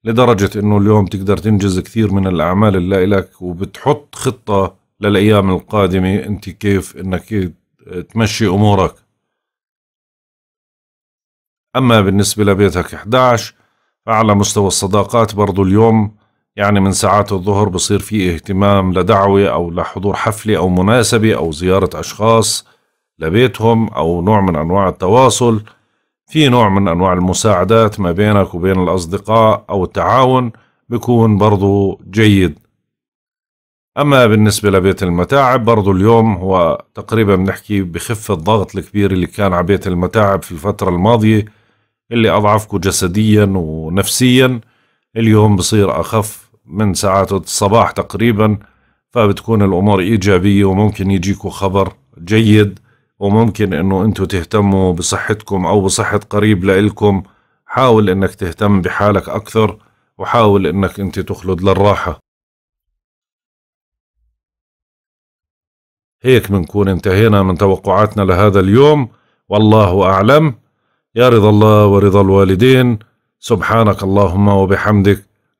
لدرجة أنه اليوم تقدر تنجز كثير من الأعمال اللي لك وبتحط خطة للأيام القادمة أنت كيف أنك تمشي أمورك أما بالنسبة لبيتك 11 فعلى مستوى الصداقات برضو اليوم يعني من ساعات الظهر بصير في اهتمام لدعوة أو لحضور حفلة أو مناسبة أو زيارة أشخاص لبيتهم أو نوع من أنواع التواصل في نوع من أنواع المساعدات ما بينك وبين الأصدقاء أو التعاون بيكون برضو جيد أما بالنسبة لبيت المتاعب برضو اليوم هو تقريبا بنحكي بخف الضغط الكبير اللي كان على بيت المتاعب في الفترة الماضية اللي أضعفكم جسديا ونفسيا اليوم بصير أخف من ساعات الصباح تقريبا فبتكون الأمور إيجابية وممكن يجيكوا خبر جيد وممكن أنه أنتوا تهتموا بصحتكم أو بصحة قريب لإلكم حاول أنك تهتم بحالك أكثر وحاول أنك أنت تخلد للراحة هيك بنكون انتهينا من توقعاتنا لهذا اليوم والله أعلم يا رضا الله ورضا الوالدين سبحانك اللهم وبحمدك